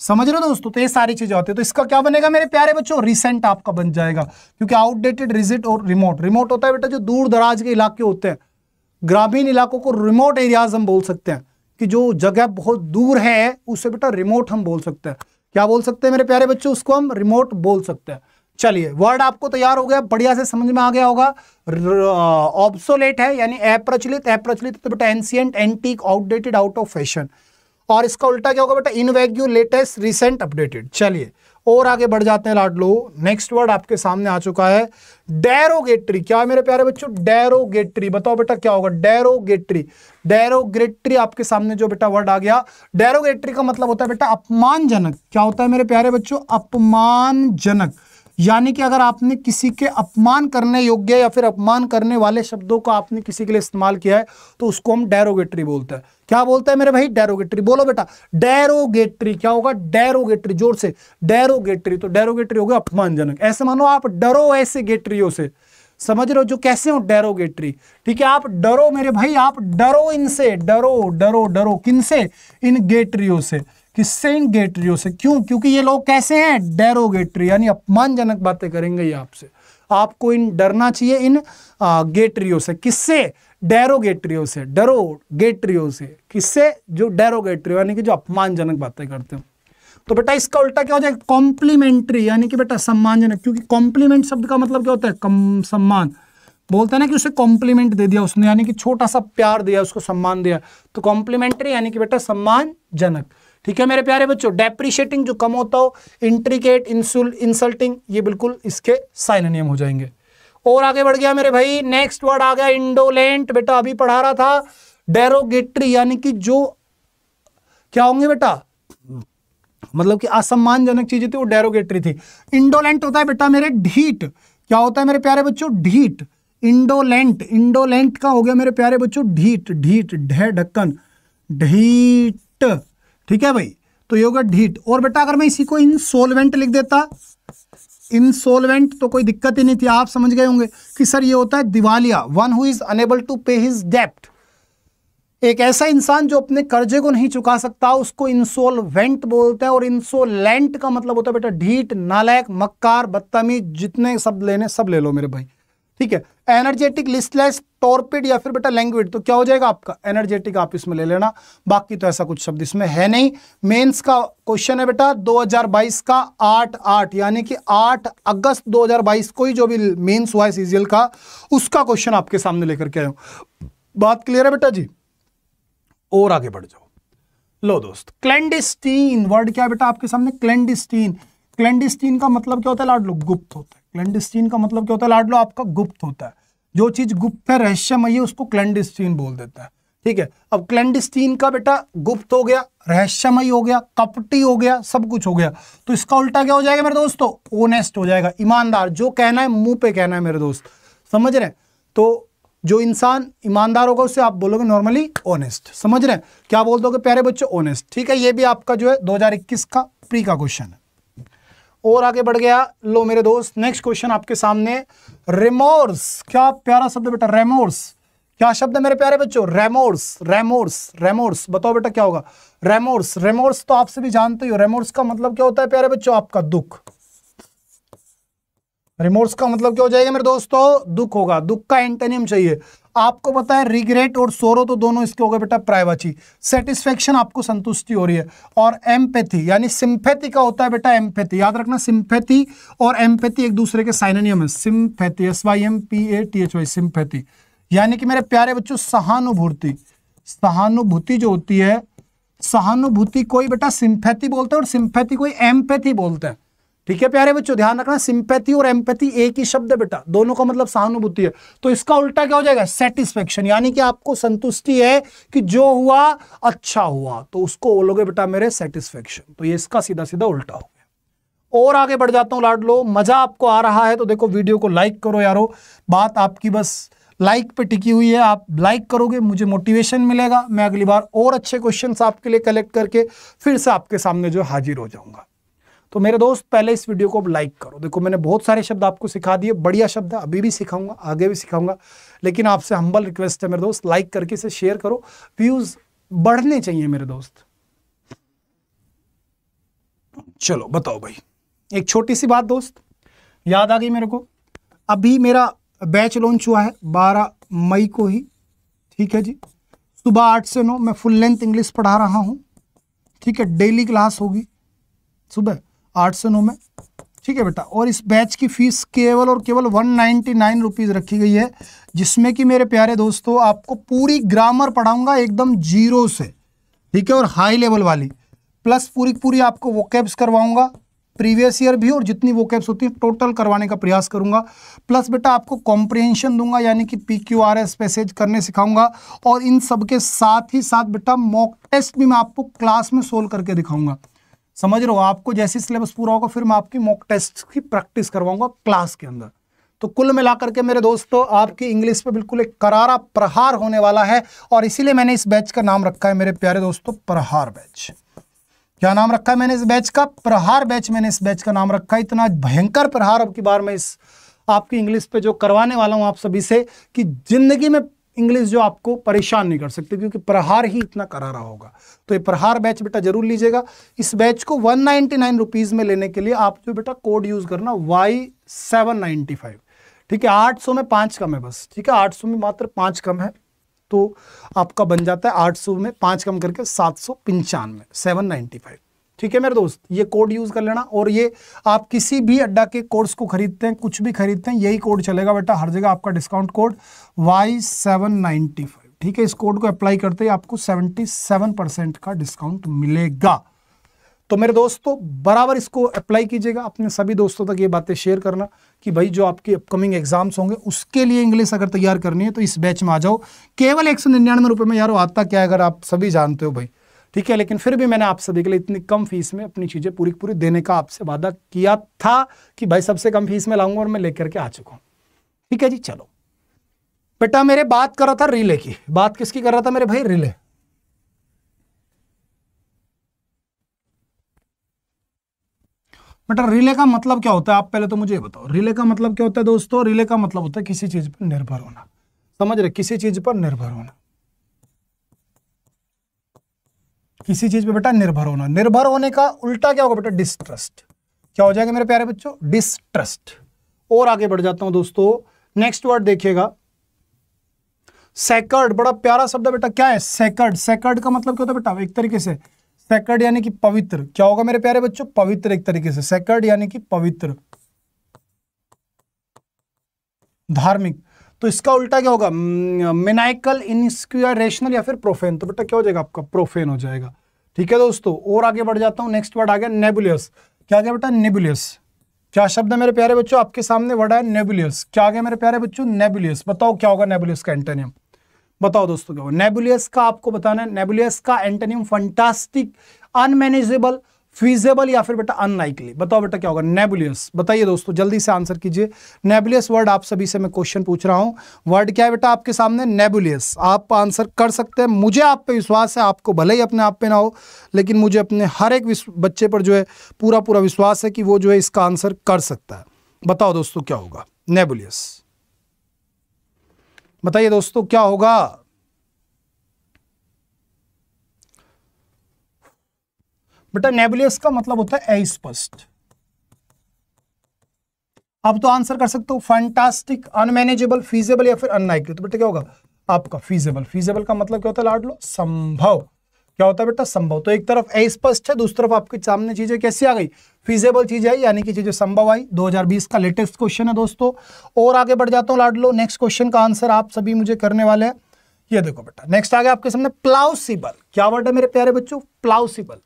समझ रहे हो दोस्तों तो ये सारी चीजें होती है तो इसका क्या बनेगा मेरे प्यारे बच्चों रिसेंट आपका बन जाएगा क्योंकि आउटडेटेड रिजिट और रिमोट रिमोट होता है बेटा जो दूर दराज के इलाके होते हैं ग्रामीण इलाकों को रिमोट एरियाज हम बोल सकते हैं कि जो जगह बहुत दूर है उसे बेटा रिमोट हम बोल सकते हैं क्या बोल सकते हैं मेरे प्यारे बच्चों उसको हम रिमोट बोल सकते हैं चलिए वर्ड आपको तैयार हो गया बढ़िया से समझ में आ गया होगा ऑब्सोलेट है यानी अप्रचलित अप्रचलित तो बेटा ancient antique outdated out of fashion और इसका उल्टा क्या होगा बेटा इनवैग्यू लेटेस्ट रिसेंट अपडेटेड चलिए और आगे बढ़ जाते हैं लाडलो नेक्स्ट वर्ड आपके सामने आ चुका है डेरोगेटरी क्या है मेरे प्यारे बच्चों डेरोगेटरी बताओ बेटा क्या होगा डेरोगेटरी डेरोगेटरी आपके सामने जो बेटा वर्ड आ गया डेरोगेटरी का मतलब होता है बेटा अपमानजनक क्या होता है मेरे प्यारे बच्चों अपमानजनक यानी कि अगर आपने किसी के अपमान करने योग्य या फिर अपमान करने वाले शब्दों को आपने किसी के लिए इस्तेमाल किया है तो उसको हम डेरोगेटरी बोलते हैं क्या बोलते हैं मेरे भाई डेरोगेटरी बोलो बेटा डेरोगेटरी क्या होगा डेरोगेटरी जोर से डेरोगेटरी तो डेरोगेटरी होगा अपमानजनक ऐसे मानो आप डरो ऐसे गेटरियों से समझ रहे हो जो कैसे हो डेरोगेटरी ठीक है आप डरो मेरे भाई आप डरो इनसे डरो डरो डरो किनसे इन गेटरियों से किससे इंगेटरियों से क्यों क्योंकि ये लोग कैसे हैं डेरोगेटरी यानी अपमानजनक बातें करेंगे ये आपसे आपको इन डरना चाहिए इन आ, से किससे डेरोगेटरियों से डरो गेटरियों से किससे जो डेरोगेटरी यानी कि जो अपमानजनक बातें करते हो तो बेटा इसका उल्टा क्या हो जाएगा कॉम्प्लीमेंट्री यानी कि बेटा सम्मानजनक क्योंकि कॉम्प्लीमेंट शब्द का मतलब क्या होता है कम सम्मान बोलते हैं ना कि उसे कॉम्प्लीमेंट दे दिया उसने यानी कि छोटा सा प्यार दिया उसको सम्मान दिया तो कॉम्प्लीमेंट्री यानी कि बेटा सम्मानजनक ठीक है मेरे प्यारे बच्चों डेप्रिशिएटिंग जो कम होता हो इंट्रिकेट इंसुल इंसल्टिंग ये बिल्कुल इसके साइन नियम हो जाएंगे और आगे बढ़ गया मेरे भाई नेक्स्ट वर्ड आ गया इंडोलेंट बेटा अभी पढ़ा रहा था डेरोगेटरी यानी कि जो क्या होंगे बेटा मतलब कि असम्मानजनक चीजें थी वो डेरोगेटरी थी इंडोलेंट होता है बेटा मेरे ढीट क्या होता है मेरे प्यारे बच्चों ढीट इंडोलेंट इंडोलेंट का हो गया मेरे प्यारे बच्चों ढीट ढीट ढे ढक्कन ढीट ठीक है भाई तो ये होगा ढीट और बेटा अगर मैं इसी को इनसोलवेंट लिख देता इनसोलवेंट तो कोई दिक्कत ही नहीं थी आप समझ गए होंगे कि सर ये होता है दिवालिया one who is unable to pay his डेप्ट एक ऐसा इंसान जो अपने कर्जे को नहीं चुका सकता उसको इंसोलवेंट बोलते हैं और इंसोलेंट का मतलब होता है बेटा ढीट नालायक मक्कार बदतमीज जितने सब लेने सब ले लो मेरे भाई ठीक है एनर्जेटिक लिस्टलेस टॉर्पिड या फिर बेटा लैंग्वेज तो क्या हो जाएगा आपका एनर्जेटिक आप इसमें ले लेना बाकी तो ऐसा कुछ शब्द इसमें है नहीं मेंस का क्वेश्चन है बेटा 2022 का 8 8 यानी कि 8 अगस्त 2022 को ही जो भी मेंस हुआ है सीजीएल का उसका क्वेश्चन आपके सामने लेकर के आयो बात क्लियर है बेटा जी और आगे बढ़ जाओ लो दोस्त क्लैंडिस्टीन वर्ड क्या है बेटा आपके सामने क्लैंडिस्टीन क्लैंडिस्टीन का मतलब क्या होता है लाडलो गुप्त होता है क्लैंडिस्टीन का मतलब क्या होता है लाडलो आपका गुप्त होता है जो चीज़ गुप्त है रहस्यमय है उसको क्लैंडिस्टीन बोल देता है ठीक है अब क्लैंडिस्टीन का बेटा गुप्त हो गया रहस्यमय हो गया कपटी हो गया सब कुछ हो गया तो इसका उल्टा क्या हो जाएगा मेरे दोस्तों ओनेस्ट हो जाएगा ईमानदार जो कहना है मुंह पे कहना है मेरे दोस्त समझ रहे हैं तो जो इंसान ईमानदार होगा उससे आप बोलोगे नॉर्मली ऑनेस्ट समझ रहे हैं क्या बोल दोगे प्यारे बच्चों ऑनेस्ट ठीक है ये भी आपका जो है 2021 का प्री का क्वेश्चन है और आगे बढ़ गया लो मेरे दोस्त नेक्स्ट क्वेश्चन आपके सामने रेमोर्स क्या प्यारा शब्द बेटा रेमोर्स क्या शब्द है मेरे प्यारे बच्चों रेमोर्स रेमोर्स रेमोर्स बताओ बेटा क्या होगा रेमोर्स रेमोर्स तो आप सभी जानते हो रेमोर्स का मतलब क्या होता है प्यारे बच्चों आपका दुख रिमोर्स का मतलब क्या हो जाएगा मेरे दोस्तों दुख होगा दुख का एंटेनियम चाहिए आपको पता है रिग्रेट और सोरो तो दोनों इसके हो गए बेटा प्रायवाची सेटिस्फेक्शन आपको संतुष्टि हो रही है और एम्पैथी यानी सिंपैथी का होता है बेटा एम्पैथी याद रखना सिंपैथी और एम्पैथी एक दूसरे के साइननियम है sympathy S Y M P A T H Y sympathy यानी कि मेरे प्यारे बच्चों सहानुभूति सहानुभूति जो होती है सहानुभूति कोई बेटा सिंपैथी बोलते हैं और सिंपैथी कोई एम्पैथी बोलते हैं ठीक है प्यारे बच्चों ध्यान रखना सिंपैथी और एम्पैथी एक ही शब्द है बेटा दोनों का मतलब सहानुभूति है तो इसका उल्टा क्या हो जाएगा सेटिस्फेक्शन यानी कि आपको संतुष्टि है कि जो हुआ अच्छा हुआ तो उसको बोलोगे बेटा मेरे सेटिस्फेक्शन तो ये इसका सीधा सीधा उल्टा हो गया और आगे बढ़ जाता हूँ लाड लो मजा आपको आ रहा है तो देखो वीडियो को लाइक करो यारो बात आपकी बस लाइक पे टिकी हुई है आप लाइक करोगे मुझे मोटिवेशन मिलेगा मैं अगली बार और अच्छे क्वेश्चन आपके लिए कलेक्ट करके फिर से आपके सामने जो हाजिर हो जाऊंगा तो मेरे दोस्त पहले इस वीडियो को लाइक करो देखो मैंने बहुत सारे शब्द आपको सिखा दिए बढ़िया शब्द है अभी भी सिखाऊंगा आगे भी सिखाऊंगा लेकिन आपसे हम्बल रिक्वेस्ट है मेरे दोस्त लाइक करके इसे शेयर करो व्यूज बढ़ने चाहिए मेरे दोस्त चलो बताओ भाई एक छोटी सी बात दोस्त याद आ गई मेरे को अभी मेरा बैच लॉन्च हुआ है 12 मई को ही ठीक है जी सुबह आठ से नौ मैं फुल लेंथ इंग्लिश पढ़ा रहा हूँ ठीक है डेली क्लास होगी सुबह आठ सौ नौ में ठीक है बेटा और इस बैच की फ़ीस केवल और केवल वन नाइन्टी नाइन रुपीज़ रखी गई है जिसमें कि मेरे प्यारे दोस्तों आपको पूरी ग्रामर पढ़ाऊंगा एकदम जीरो से ठीक है और हाई लेवल वाली प्लस पूरी पूरी आपको कैब्स करवाऊंगा प्रीवियस ईयर भी और जितनी वो कैब्स होती हैं टोटल करवाने का प्रयास करूंगा प्लस बेटा आपको कॉम्प्रिहेंशन दूंगा यानी कि P Q R S passage करने सिखाऊंगा और इन सब के साथ ही साथ बेटा मॉक टेस्ट भी मैं आपको क्लास में सोल्व करके दिखाऊंगा समझ रहे हो आपको जैसे सिलेबस पूरा होगा फिर मैं आपकी मॉक टेस्ट की प्रैक्टिस करवाऊंगा क्लास के अंदर तो कुल मिलाकर के मेरे दोस्तों आपकी इंग्लिश पे बिल्कुल एक करारा प्रहार होने वाला है और इसीलिए मैंने इस बैच का नाम रखा है मेरे प्यारे दोस्तों प्रहार बैच क्या नाम रखा है मैंने इस बैच का प्रहार बैच मैंने इस बैच का नाम रखा है इतना भयंकर प्रहार अब की बार मैं इस आपकी इंग्लिश पे जो करवाने वाला हूँ आप सभी से कि जिंदगी में इंग्लिश जो आपको परेशान नहीं कर सकते क्योंकि प्रहार ही इतना करारा होगा तो ये प्रहार बैच बेटा जरूर लीजिएगा इस बैच को वन नाइनटी नाइन रुपीज़ में लेने के लिए आप जो बेटा कोड यूज़ करना वाई सेवन नाइन्टी फाइव ठीक है आठ सौ में पाँच कम है बस ठीक है आठ सौ में मात्र पाँच कम है तो आपका बन जाता है आठ सौ में पाँच कम करके सात सौ पंचानवे सेवन नाइन्टी फाइव ठीक है मेरे दोस्त ये कोड यूज़ कर लेना और ये आप किसी भी अड्डा के कोर्स को खरीदते हैं कुछ भी खरीदते हैं यही कोड चलेगा बेटा हर जगह आपका डिस्काउंट कोड वाई सेवन ठीक है इस कोड को अप्लाई करते ही आपको सेवेंटी सेवन परसेंट का डिस्काउंट मिलेगा तो मेरे दोस्तों बराबर इसको अप्लाई कीजिएगा अपने सभी दोस्तों तक ये बातें शेयर करना कि भाई जो आपके अपकमिंग एग्जाम्स होंगे उसके लिए इंग्लिश अगर तैयार करनी है तो इस बैच में आ जाओ केवल एक सौ निन्यानवे रुपये में यार आता क्या है अगर आप सभी जानते हो भाई ठीक है लेकिन फिर भी मैंने आप सभी के लिए इतनी कम फीस में अपनी चीज़ें पूरी पूरी देने का आपसे वादा किया था कि भाई सबसे कम फीस में लाऊंगा और मैं लेकर के आ चुका हूं ठीक है जी चलो बेटा मेरे बात कर रहा था रिले की बात किसकी कर रहा था मेरे भाई रिले बेटा रिले का मतलब क्या होता है आप पहले तो मुझे बताओ रिले का मतलब क्या होता है दोस्तों रिले का मतलब होता है किसी चीज पर निर्भर होना समझ रहे किसी चीज पर निर्भर होना किसी चीज पे बेटा निर्भर होना निर्भर होने का उल्टा क्या होगा बेटा डिस्ट्रस्ट क्या हो जाएगा मेरे प्यारे बच्चों डिस्ट्रस्ट और आगे बढ़ जाता हूं दोस्तों नेक्स्ट वर्ड देखिएगा सेकर्ड बड़ा प्यारा शब्द बेटा क्या है सेकर्ड सेकर्ड का मतलब क्या होता है बेटा एक तरीके से सेकर्ड यानी कि पवित्र क्या होगा मेरे प्यारे बच्चों पवित्र एक तरीके से सेकर्ड यानी कि पवित्र धार्मिक तो इसका उल्टा क्या होगा मिनाइकल इनस्क्यूर रेशनल या फिर प्रोफेन तो बेटा क्या हो जाएगा आपका प्रोफेन हो जाएगा ठीक है दोस्तों और आगे बढ़ जाता हूँ नेक्स्ट वर्ड आ गया नेबुलियस क्या आ गया बेटा नेबुलियस क्या शब्द है मेरे प्यारे बच्चों आपके सामने वर्ड है नेबुलियस क्या आ गया मेरे प्यारे बच्चों नेबुलियस बताओ क्या होगा नेबुलियस का एंटेनियम बताओ दोस्तों क्या होगा नेबुलियस का आपको बताना है नेबुलियस का एंटेनियम फंटास्टिक अनमैनेजेबल फीजेबल या फिर बेटा अनलाइकली बताओ बेटा क्या होगा नेबुलियस बताइए दोस्तों जल्दी से आंसर कीजिए नेबुलियस वर्ड आप सभी से मैं क्वेश्चन पूछ रहा हूँ वर्ड क्या है बेटा आपके सामने नेबुलियस आप आंसर कर सकते हैं मुझे आप पे विश्वास है आपको भले ही अपने आप पे ना हो लेकिन मुझे अपने हर एक बच्चे पर जो है पूरा पूरा विश्वास है कि वो जो है इसका आंसर कर सकता है बताओ दोस्तों क्या होगा नेबुलियस बताइए दोस्तों क्या होगा बेटा नेबुलियस का मतलब होता है अस्पष्ट आप तो आंसर कर सकते हो फैंटास्टिक अनमैनेजेबल फीजेबल या फिर अनलाइकली तो बेटा क्या होगा आपका फीजेबल फीजेबल का मतलब क्या होता है लाड लो संभव क्या होता है बेटा संभव तो एक तरफ अस्पष्ट है दूसरी तरफ आपके सामने चीजें कैसी आ गई फीजेबल चीज आई यानी कि चीजें संभव आई 2020 का लेटेस्ट क्वेश्चन है दोस्तों और आगे बढ़ जाता हूँ लाड लो नेक्स्ट क्वेश्चन का आंसर आप सभी मुझे करने वाले हैं ये देखो बेटा नेक्स्ट आ गया आपके सामने प्लाउसिबल क्या वर्ड है मेरे प्यारे बच्चों प्लाउसिबल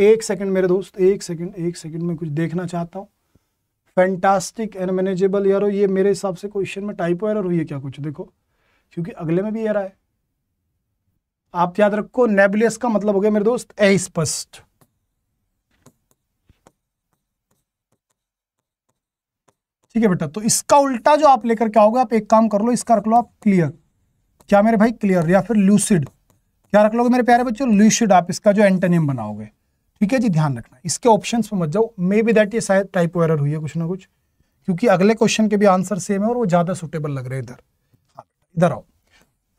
एक सेकंड मेरे दोस्त एक सेकंड एक सेकंड में कुछ देखना चाहता हूँ फैंटास्टिक एंड मैनेजेबल यारो ये मेरे हिसाब से क्वेश्चन में टाइप एरर हुई है क्या कुछ देखो क्योंकि अगले में भी एरर है आप याद रखो नेबुलियस का मतलब हो गया मेरे दोस्त अस्पष्ट ठीक है बेटा तो इसका उल्टा जो आप लेकर क्या होगा आप एक काम कर लो इसका रख लो आप क्लियर क्या मेरे भाई क्लियर या फिर लूसिड क्या रख लोगे मेरे प्यारे बच्चों लूसिड आप इसका जो एंटेनियम बनाओगे ठीक है जी ध्यान रखना इसके ऑप्शन पर मत जाओ मे बी दैट ये शायद टाइप एरर हुई है कुछ ना कुछ क्योंकि अगले क्वेश्चन के भी आंसर सेम है और वो ज़्यादा सुटेबल लग रहे हैं इधर हाँ, इधर आओ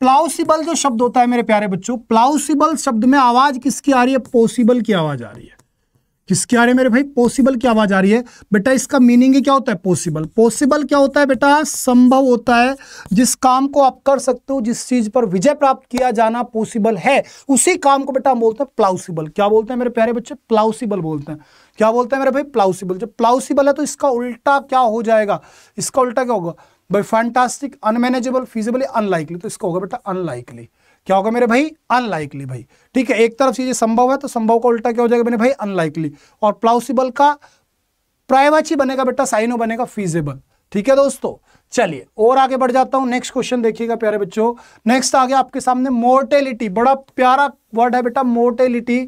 प्लाउसिबल जो शब्द होता है मेरे प्यारे बच्चों प्लाउसिबल शब्द में आवाज किसकी आ रही है पॉसिबल की आवाज आ रही है किसके आ रही है मेरे भाई पॉसिबल की आवाज आ रही है बेटा इसका मीनिंग ही क्या होता है पॉसिबल पॉसिबल क्या होता है बेटा संभव होता है जिस काम को आप कर सकते हो जिस चीज पर विजय प्राप्त किया जाना पॉसिबल है उसी काम को बेटा हम बोलते हैं प्लाउसिबल क्या बोलते हैं मेरे प्यारे बच्चे प्लाउसिबल बोलते हैं क्या बोलते हैं मेरे भाई प्लाउसिबल जब प्लाउसिबल है तो इसका उल्टा क्या हो जाएगा इसका उल्टा क्या होगा भाई फैंटास्टिक अनमैनेजेबल फिजिबली अनलाइकली तो इसका होगा बेटा अनलाइकली क्या होगा मेरे भाई अनलाइकली भाई ठीक है एक तरफ चीज़ें संभव है तो संभव का उल्टा क्या हो जाएगा मेरे भाई अनलाइकली और प्लाउसिबल का प्राइवाची बनेगा बेटा साइनो बनेगा फीजेबल ठीक है दोस्तों चलिए और आगे बढ़ जाता हूं नेक्स्ट क्वेश्चन देखिएगा प्यारे बच्चों नेक्स्ट आ गया आपके सामने मोर्टेलिटी बड़ा प्यारा वर्ड है बेटा मोर्टेलिटी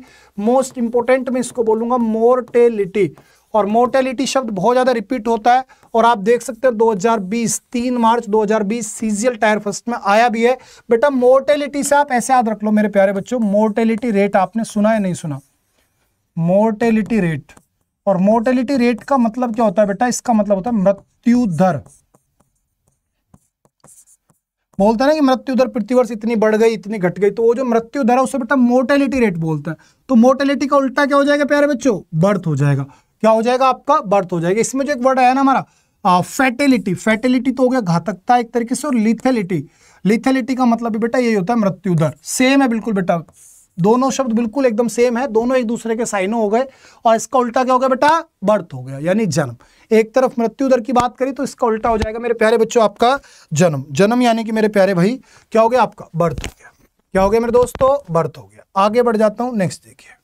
मोस्ट इंपोर्टेंट मैं इसको बोलूंगा मोर्टेलिटी और मोर्टेलिटी शब्द बहुत ज़्यादा रिपीट होता है और आप देख सकते हैं 2020 3 मार्च 2020 सीजियल टायर फर्स्ट में आया भी है बेटा मोर्टेलिटी से आप ऐसे याद रख लो मेरे प्यारे बच्चों मोर्टेलिटी रेट आपने सुना या नहीं सुना मोर्टेलिटी रेट और मोर्टेलिटी रेट का मतलब क्या होता है बेटा इसका मतलब होता है मृत्यु दर बोलते हैं ना कि मृत्यु दर प्रतिवर्ष इतनी बढ़ गई इतनी घट गई तो वो जो मृत्यु दर है उसे बेटा मोर्टेलिटी रेट बोलता है तो मोर्टेलिटी का उल्टा क्या हो जाएगा प्यारे बच्चों बर्थ हो जाएगा क्या हो जाएगा आपका बर्थ हो जाएगा इसमें जो एक वर्ड आया ना हमारा फैटेलिटी फैटेलिटी तो हो गया घातकता एक तरीके से और लिथेलिटी लिथेलिटी का मतलब भी बेटा यही होता है मृत्यु दर सेम है बिल्कुल बेटा दोनों शब्द बिल्कुल एकदम सेम है दोनों एक दूसरे के साइनो हो गए और इसका उल्टा क्या हो गया बेटा बर्थ हो गया यानी जन्म एक तरफ मृत्यु दर की बात करी तो इसका उल्टा हो जाएगा मेरे प्यारे बच्चों आपका जन्म जन्म यानी कि मेरे प्यारे भाई क्या हो गया आपका बर्थ हो गया क्या हो गया मेरे दोस्तों बर्थ हो गया आगे बढ़ जाता हूँ नेक्स्ट देखिए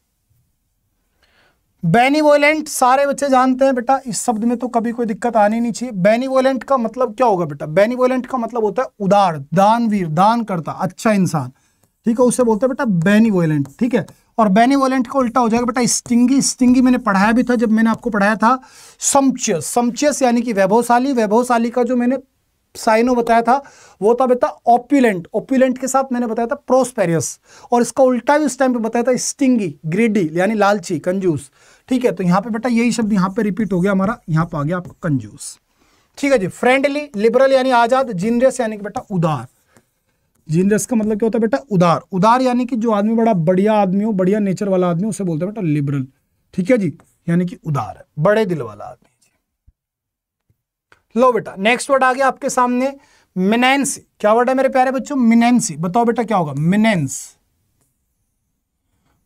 बेनिवोलेंट सारे बच्चे जानते हैं बेटा इस शब्द में तो कभी कोई दिक्कत आनी नहीं चाहिए बेनिवोलेंट का मतलब क्या होगा बेटा बेनिवोलेंट का मतलब होता है उदार दानवीर दान करता अच्छा इंसान ठीक है उसे बोलते हैं बेटा बेनिवोलेंट ठीक है और बेनिवोलेंट का उल्टा हो जाएगा बेटा स्टिंगी स्टिंगी मैंने पढ़ाया भी था जब मैंने आपको पढ़ाया था समचियस समचियस यानी कि वैभवशाली वैभवशाली का जो मैंने साइनो बताया था वो था बेटा ओप्यूलेंट ओप्यूलेंट के साथ मैंने बताया था प्रोस्पेरियस और इसका उल्टा भी उस टाइम पे बताया था स्टिंगी ग्रीडी यानी लालची कंजूस ठीक है तो यहाँ पे बेटा यही शब्द यहाँ पे रिपीट हो गया हमारा यहाँ पे आ गया आपका कंजूस ठीक है जी फ्रेंडली लिबरल यानी आजाद जिनरस यानी कि बेटा उदार जिनरस का मतलब क्या होता है बेटा उदार उदार यानी कि जो आदमी बड़ा बढ़िया आदमी हो बढ़िया नेचर वाला आदमी हो उसे बोलते हैं बेटा लिबरल ठीक है जी यानी कि उदार बड़े दिल वाला आदमी लो बेटा नेक्स्ट वर्ड आ गया आपके सामने मिनेंसी क्या वर्ड है मेरे प्यारे बच्चों मिनेंसी बताओ बेटा क्या होगा मिनेंस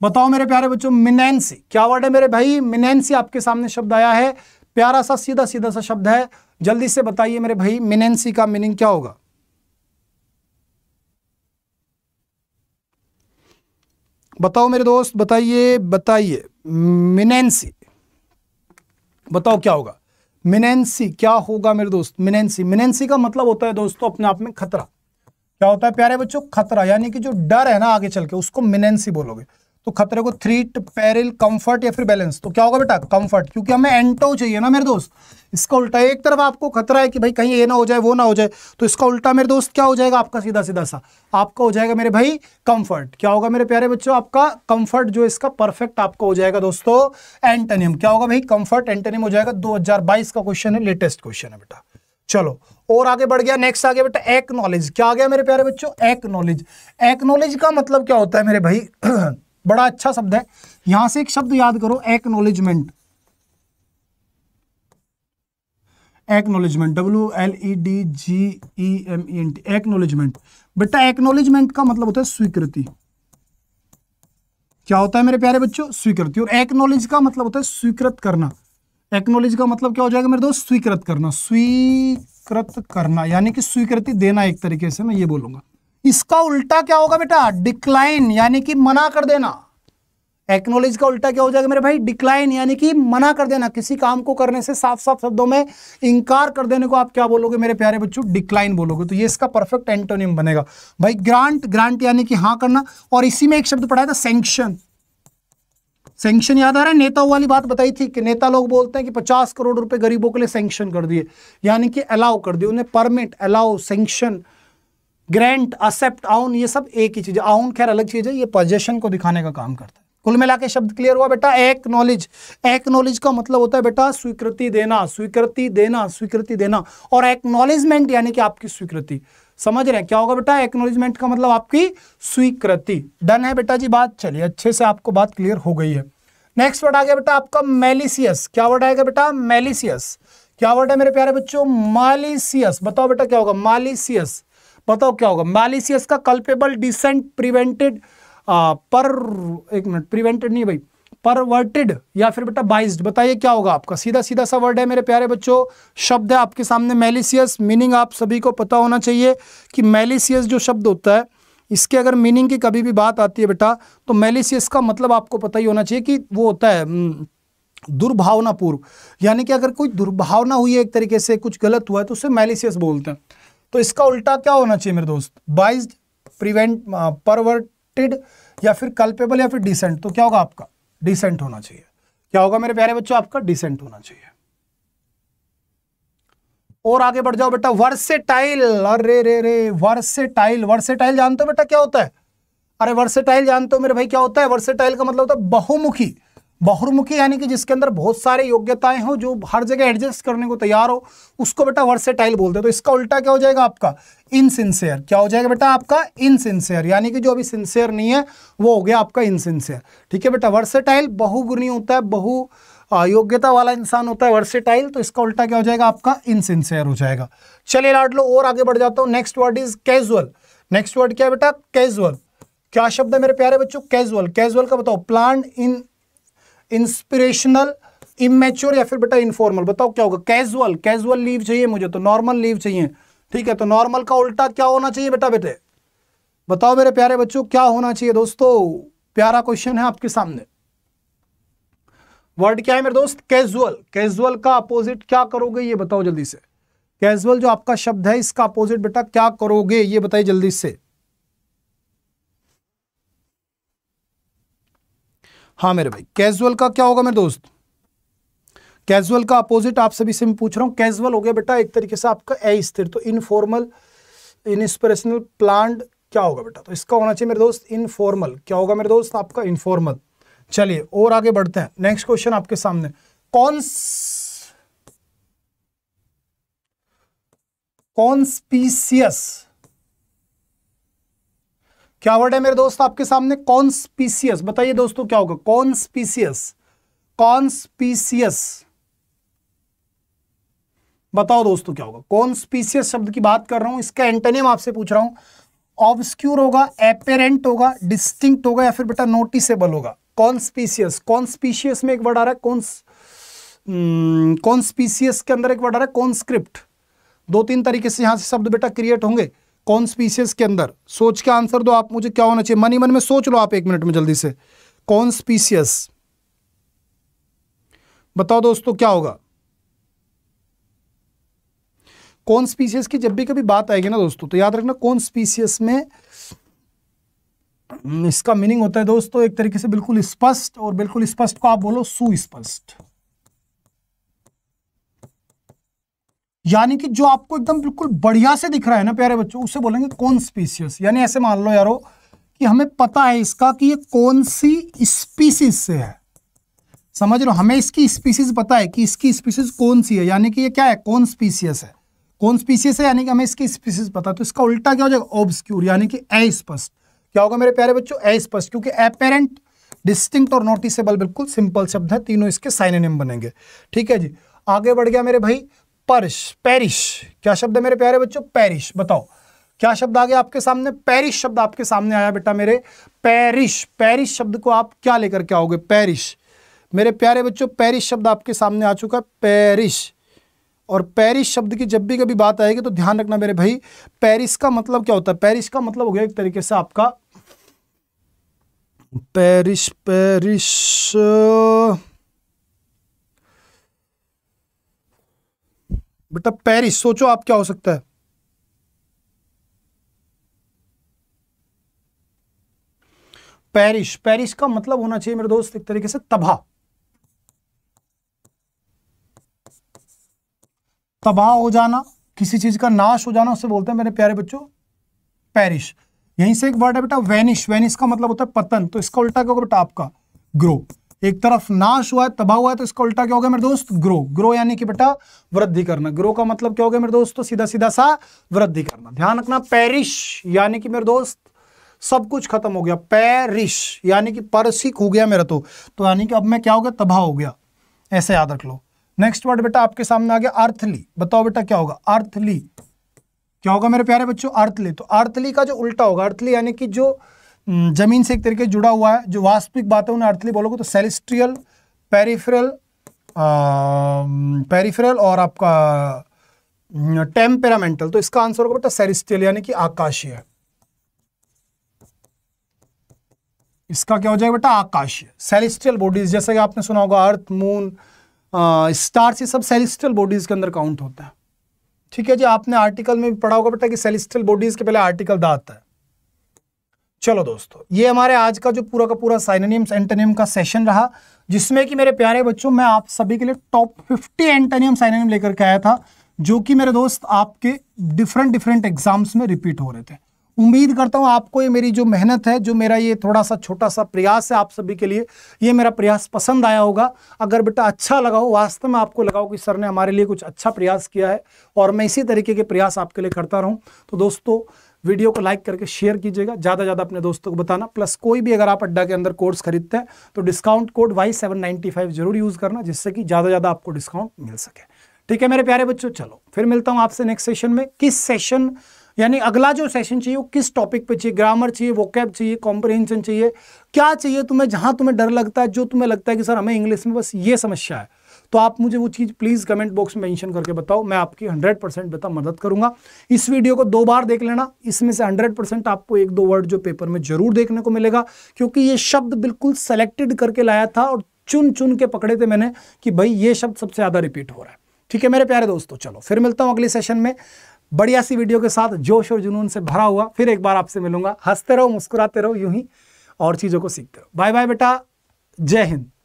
बताओ मेरे प्यारे बच्चों मिनेंसी क्या वर्ड है मेरे भाई मिनेंसी आपके सामने शब्द आया है प्यारा सा सीधा सीधा सा शब्द है जल्दी से बताइए मेरे भाई मिनेंसी का मीनिंग क्या होगा बताओ मेरे दोस्त बताइए बताइए मिनेंसी बताओ क्या होगा मिनेंसी क्या होगा मेरे दोस्त मिनेंसी मिनेंसी का मतलब होता है दोस्तों अपने आप में खतरा क्या होता है प्यारे बच्चों खतरा यानी कि जो डर है ना आगे चल के उसको मिनेंसी बोलोगे तो खतरे को थ्री पेरिल कंफर्ट या फिर बैलेंस तो क्या होगा बेटा कंफर्ट क्योंकि हमें एंटो चाहिए ना मेरे दोस्त इसका उल्टा एक तरफ आपको खतरा है कि भाई कहीं ये ना हो जाए वो ना हो जाए तो इसका उल्टा मेरे दोस्त क्या हो जाएगा आपका सीधा सीधा सा आपका हो जाएगा मेरे भाई कंफर्ट क्या होगा मेरे प्यारे बच्चों आपका कंफर्ट जो इसका परफेक्ट आपका हो जाएगा दोस्तों एंटेनियम क्या होगा भाई कंफर्ट एंटेनियम हो जाएगा दो का क्वेश्चन है लेटेस्ट क्वेश्चन है बेटा चलो और आगे बढ़ गया नेक्स्ट आ गया बेटा एक नॉलेज क्या आ गया मेरे प्यारे बच्चों एक नॉलेज एक नॉलेज का मतलब क्या होता है मेरे भाई बड़ा अच्छा शब्द है यहां से एक शब्द याद करो acknowledgement acknowledgement W L E D G E M E N T acknowledgement बेटा एक्नोलेजमेंट का मतलब होता है स्वीकृति क्या होता है मेरे प्यारे बच्चों स्वीकृति और एक्नोलेज का मतलब होता है स्वीकृत करना एक्नोलेज का मतलब क्या हो जाएगा मेरे दोस्त स्वीकृत करना स्वीकृत करना यानी कि स्वीकृति देना एक तरीके से मैं ये बोलूंगा इसका उल्टा क्या होगा बेटा डिक्लाइन यानी कि मना कर देना एक्नोलेज का उल्टा क्या हो जाएगा मेरे भाई डिक्लाइन यानी कि मना कर देना किसी काम को करने से साफ साफ शब्दों में इंकार कर देने को आप क्या बोलोगे मेरे प्यारे बच्चों डिक्लाइन बोलोगे तो ये इसका परफेक्ट एंटोनियम बनेगा भाई ग्रांट ग्रांट यानी कि हाँ करना और इसी में एक शब्द पढ़ाया था सेंक्शन सेंक्शन याद आ रहा है नेताओं वाली बात बताई थी कि नेता लोग बोलते हैं कि पचास करोड़ रुपए गरीबों के लिए सेंक्शन कर दिए यानी कि अलाउ कर दिए उन्हें permit allow sanction grant accept own ये सब एक ही चीज है आउन खैर अलग चीज है ये पोजेशन को दिखाने का काम करता है कुल मिला के शब्द क्लियर हुआ बेटा एक नॉलेज एक नॉलेज का मतलब होता है बेटा स्वीकृति देना स्वीकृति देना स्वीकृति देना और एक्नोलेजमेंट यानी कि आपकी स्वीकृति समझ रहे हैं क्या होगा बेटा एक्नोलेजमेंट का मतलब आपकी स्वीकृति डन है बेटा जी बात चलिए अच्छे से आपको बात क्लियर हो गई है नेक्स्ट वर्ड आ गया बेटा आपका मेलिसियस क्या वर्ड आएगा बेटा मेलिसियस क्या वर्ड है मेरे प्यारे बच्चों मालिसियस बताओ बेटा क्या होगा मालिसियस बताओ क्या होगा मैलिसियस का कल्पेबल डिसेंट प्रिवेंटेड पर एक मिनट प्रिवेंटेड नहीं भाई परवर्टेड या फिर बेटा बाइज्ड बताइए क्या होगा आपका सीधा सीधा सा वर्ड है मेरे प्यारे बच्चों शब्द है आपके सामने मेलिसियस मीनिंग आप सभी को पता होना चाहिए कि मेलिसियस जो शब्द होता है इसके अगर मीनिंग की कभी भी बात आती है बेटा तो मेलिसियस का मतलब आपको पता ही होना चाहिए कि वो होता है हम्म, दुर्भावनापूर्व यानी कि अगर कोई दुर्भावना हुई है एक तरीके से कुछ गलत हुआ है तो उसे मेलिसियस बोलते हैं तो इसका उल्टा क्या होना चाहिए मेरे दोस्त बाइज प्रिवेंट परवर्टेड या फिर कल्पेबल या फिर डिसेंट तो क्या होगा आपका डिसेंट होना चाहिए क्या होगा मेरे प्यारे बच्चों आपका डिसेंट होना चाहिए और आगे बढ़ जाओ बेटा वर्सेटाइल अरे रे रे वर्सेटाइल वर्सेटाइल जानते हो बेटा क्या होता है अरे वर्सेटाइल जानते हो मेरे भाई क्या होता है वर्सेटाइल का मतलब होता है बहुमुखी बहुमुखी यानी कि जिसके अंदर बहुत सारे योग्यताएं हो जो हर जगह एडजस्ट करने को तैयार हो उसको बेटा वर्सेटाइल बोलते हैं तो इसका उल्टा क्या हो जाएगा आपका इनसिंसियर क्या हो जाएगा बेटा आपका इनसिंसियर यानी कि जो अभी सिंसियर नहीं है वो हो गया आपका इनसिंसियर ठीक है बेटा वर्सेटाइल बहुगुणी होता है बहु योग्यता वाला इंसान होता है वर्सेटाइल तो इसका उल्टा क्या हो जाएगा आपका इनसिंसियर हो जाएगा चलिए लाट लो और आगे बढ़ जाता हूँ next word is casual next word क्या है बेटा कैजुअल क्या शब्द है मेरे प्यारे बच्चों कैजुअल कैजुअल का बताओ प्लान इन इंस्पिरेशनल इमेच्योर या फिर बेटा इनफॉर्मल बताओ क्या होगा कैजुअल कैजुअल लीव चाहिए मुझे तो नॉर्मल लीव चाहिए ठीक है तो नॉर्मल का उल्टा क्या होना चाहिए बेटा बेटे बताओ मेरे प्यारे बच्चों क्या होना चाहिए दोस्तों प्यारा क्वेश्चन है आपके सामने वर्ड क्या है मेरे दोस्त कैजुअल कैजुअल का अपोजिट क्या करोगे ये बताओ जल्दी से कैजुअल जो आपका शब्द है इसका अपोजिट बेटा क्या करोगे ये बताइए जल्दी से हाँ मेरे भाई कैजुअल का क्या होगा मेरे दोस्त कैजुअल का अपोजिट आप सभी से मैं पूछ रहा हूँ कैजुअल हो गया बेटा एक तरीके से आपका अस्थिर तो इनफॉर्मल इंस्पिरेशनल प्लांट क्या होगा बेटा तो इसका होना चाहिए मेरे दोस्त इनफॉर्मल क्या होगा मेरे दोस्त आपका इनफॉर्मल चलिए और आगे बढ़ते हैं नेक्स्ट क्वेश्चन आपके सामने कौन कॉन्स्पीसियस क्या वर्ड है मेरे दोस्त आपके सामने कॉन्स्पीसियस बताइए दोस्तों क्या होगा कॉन्सपीसियस कॉन्सपीसियस बताओ दोस्तों क्या होगा कॉन्स्पीसियस शब्द की बात कर रहा हूं इसका एंटेनियम आपसे पूछ रहा हूं ऑब्सक्यूर होगा एपेरेंट होगा डिस्टिंक्ट होगा या फिर बेटा नोटिसेबल होगा कॉन्स्पीसियस कॉन्स्पीशियस में एक वर्ड आ रहा है कॉन्स हम्म, कॉन्स्पीसियस के अंदर एक वर्ड आ रहा है कॉन्स्क्रिप्ट दो तीन तरीके से यहां से शब्द बेटा क्रिएट होंगे स्पीशीज के अंदर सोच के आंसर दो आप मुझे क्या होना चाहिए मनी मन में सोच लो आप एक मिनट में जल्दी से स्पीशियस बताओ दोस्तों क्या होगा स्पीशियस की जब भी कभी बात आएगी ना दोस्तों तो याद रखना स्पीशियस में इसका मीनिंग होता है दोस्तों एक तरीके से बिल्कुल स्पष्ट और बिल्कुल स्पष्ट को आप बोलो सुस्पष्ट यानी कि जो आपको एकदम बिल्कुल बढ़िया से दिख रहा है ना प्यारे बच्चों उसे बोलेंगे कौन स्पीसीस यानी ऐसे मान लो यारो कि हमें पता है इसका कि ये कौन सी स्पीसीज से है समझ लो हमें इसकी स्पीसीज पता है कि इसकी स्पीसीज कौन सी है यानी कि ये क्या है कौन स्पीसीस है कौन स्पीसीस है यानी कि हमें इसकी स्पीसीज पता है तो इसका उल्टा क्या हो जाएगा ऑब्सक्यूर यानी कि अस्पष्ट क्या होगा मेरे प्यारे बच्चों अस्पष्ट क्योंकि अपेरेंट डिस्टिंक्ट और नोटिसेबल बिल्कुल सिंपल शब्द है तीनों इसके साइनेम बनेंगे ठीक है जी आगे बढ़ गया मेरे भाई परिश पेरिश क्या शब्द है मेरे प्यारे बच्चों पेरिश बताओ क्या शब्द आ गया आपके सामने पेरिश शब्द आपके सामने आया बेटा मेरे पेरिश पेरिश शब्द को आप क्या लेकर के आओगे पेरिश मेरे प्यारे बच्चों पेरिस शब्द आपके सामने आ चुका है पेरिस और पेरिस शब्द की जब भी कभी बात आएगी तो ध्यान रखना मेरे भाई पेरिस का मतलब क्या होता है पेरिस का मतलब हो गया एक तरीके से आपका पेरिस पेरिस बेटा मतलब पेरिस सोचो आप क्या हो सकता है पेरिस पेरिस का मतलब होना चाहिए मेरे दोस्त एक तरीके से तबाह तबाह हो जाना किसी चीज का नाश हो जाना उसे बोलते हैं मेरे प्यारे बच्चों पेरिस यहीं से एक वर्ड है बेटा वेनिश वेनिश का मतलब होता है पतन तो इसका उल्टा क्या होगा बेटा आपका ग्रो एक तरफ नाश हुआ है तबाह हुआ है तो इसका उल्टा क्या हो गया मेरे दोस्त ग्रो ग्रो यानी कि बेटा वृद्धि करना ग्रो का मतलब क्या हो गया मेरे दोस्त तो सीधा सीधा सा वृद्धि करना ध्यान रखना पेरिश यानी कि मेरे दोस्त सब कुछ खत्म हो गया पेरिश यानी कि परसिक हो गया मेरा तो तो यानी कि अब मैं क्या हो गया तबाह हो गया ऐसे याद रख लो नेक्स्ट वर्ड बेटा आपके सामने आ गया अर्थली बताओ बेटा क्या होगा अर्थली क्या होगा मेरे प्यारे बच्चों अर्थली तो अर्थली का जो उल्टा होगा अर्थली यानी कि जो हम्म, ज़मीन से एक तरीके जुड़ा हुआ है जो वास्तविक बात है उन्हें अर्थली बोलोगे तो सेलिस्ट्रियल पेरिफेरल पेरिफेरल और आपका टेम्पेरामेंटल तो इसका आंसर होगा बेटा सेलिस्ट्रियल यानी कि आकाशीय इसका क्या हो जाएगा बेटा आकाशीय सेलिस्ट्रियल बॉडीज जैसा कि आपने सुना होगा अर्थ मून स्टार्स ये सब सेलिस्ट्रियल बॉडीज के अंदर काउंट होता है ठीक है जी आपने आर्टिकल में भी पढ़ा होगा बेटा कि सेलिस्ट्रियल बॉडीज के पहले आर्टिकल दाता आता है चलो दोस्तों ये हमारे आज का जो पूरा का पूरा साइनोनियम्स एंटोनियम का सेशन रहा जिसमें कि मेरे प्यारे बच्चों मैं आप सभी के लिए टॉप 50 एंटोनियम साइनोनियम लेकर के आया था जो कि मेरे दोस्त आपके डिफरेंट डिफरेंट एग्जाम्स में रिपीट हो रहे थे उम्मीद करता हूँ आपको ये मेरी जो मेहनत है जो मेरा ये थोड़ा सा छोटा सा प्रयास है आप सभी के लिए ये मेरा प्रयास पसंद आया होगा अगर बेटा अच्छा लगा हो वास्तव में आपको लगा हो कि सर ने हमारे लिए कुछ अच्छा प्रयास किया है और मैं इसी तरीके के प्रयास आपके लिए करता रहूँ तो दोस्तों वीडियो को लाइक करके शेयर कीजिएगा ज़्यादा ज़्यादा अपने दोस्तों को बताना प्लस कोई भी अगर आप अड्डा के अंदर कोर्स खरीदते हैं तो discount code Y seven ninety five जरूर यूज़ करना जिससे कि ज़्यादा ज़्यादा आपको डिस्काउंट मिल सके ठीक है मेरे प्यारे बच्चों चलो फिर मिलता हूँ आपसे नेक्स्ट सेशन में किस सेशन यानी अगला जो सेशन चाहिए वो किस टॉपिक पे चाहिए ग्रामर चाहिए वोकैब चाहिए कॉम्प्रिहेंशन चाहिए क्या चाहिए तुम्हें जहाँ तुम्हें डर लगता है जो तुम्हें लगता है कि सर हमें इंग्लिश में बस ये समस्या है तो आप मुझे वो चीज़ प्लीज़ कमेंट बॉक्स में मैंशन करके बताओ मैं आपकी हंड्रेड परसेंट बता मदद करूंगा इस वीडियो को दो बार देख लेना इसमें से हंड्रेड परसेंट आपको एक दो वर्ड जो पेपर में जरूर देखने को मिलेगा क्योंकि ये शब्द बिल्कुल सेलेक्टेड करके लाया था और चुन चुन के पकड़े थे मैंने कि भाई ये शब्द सबसे ज़्यादा रिपीट हो रहा है ठीक है मेरे प्यारे दोस्तों चलो फिर मिलता हूँ अगले सेशन में बढ़िया सी वीडियो के साथ जोश और जुनून से भरा हुआ फिर एक बार आपसे मिलूंगा हंसते रहो मुस्कुराते रहो यूं ही और चीज़ों को सीखते रहो बाय बाय बेटा जय हिंद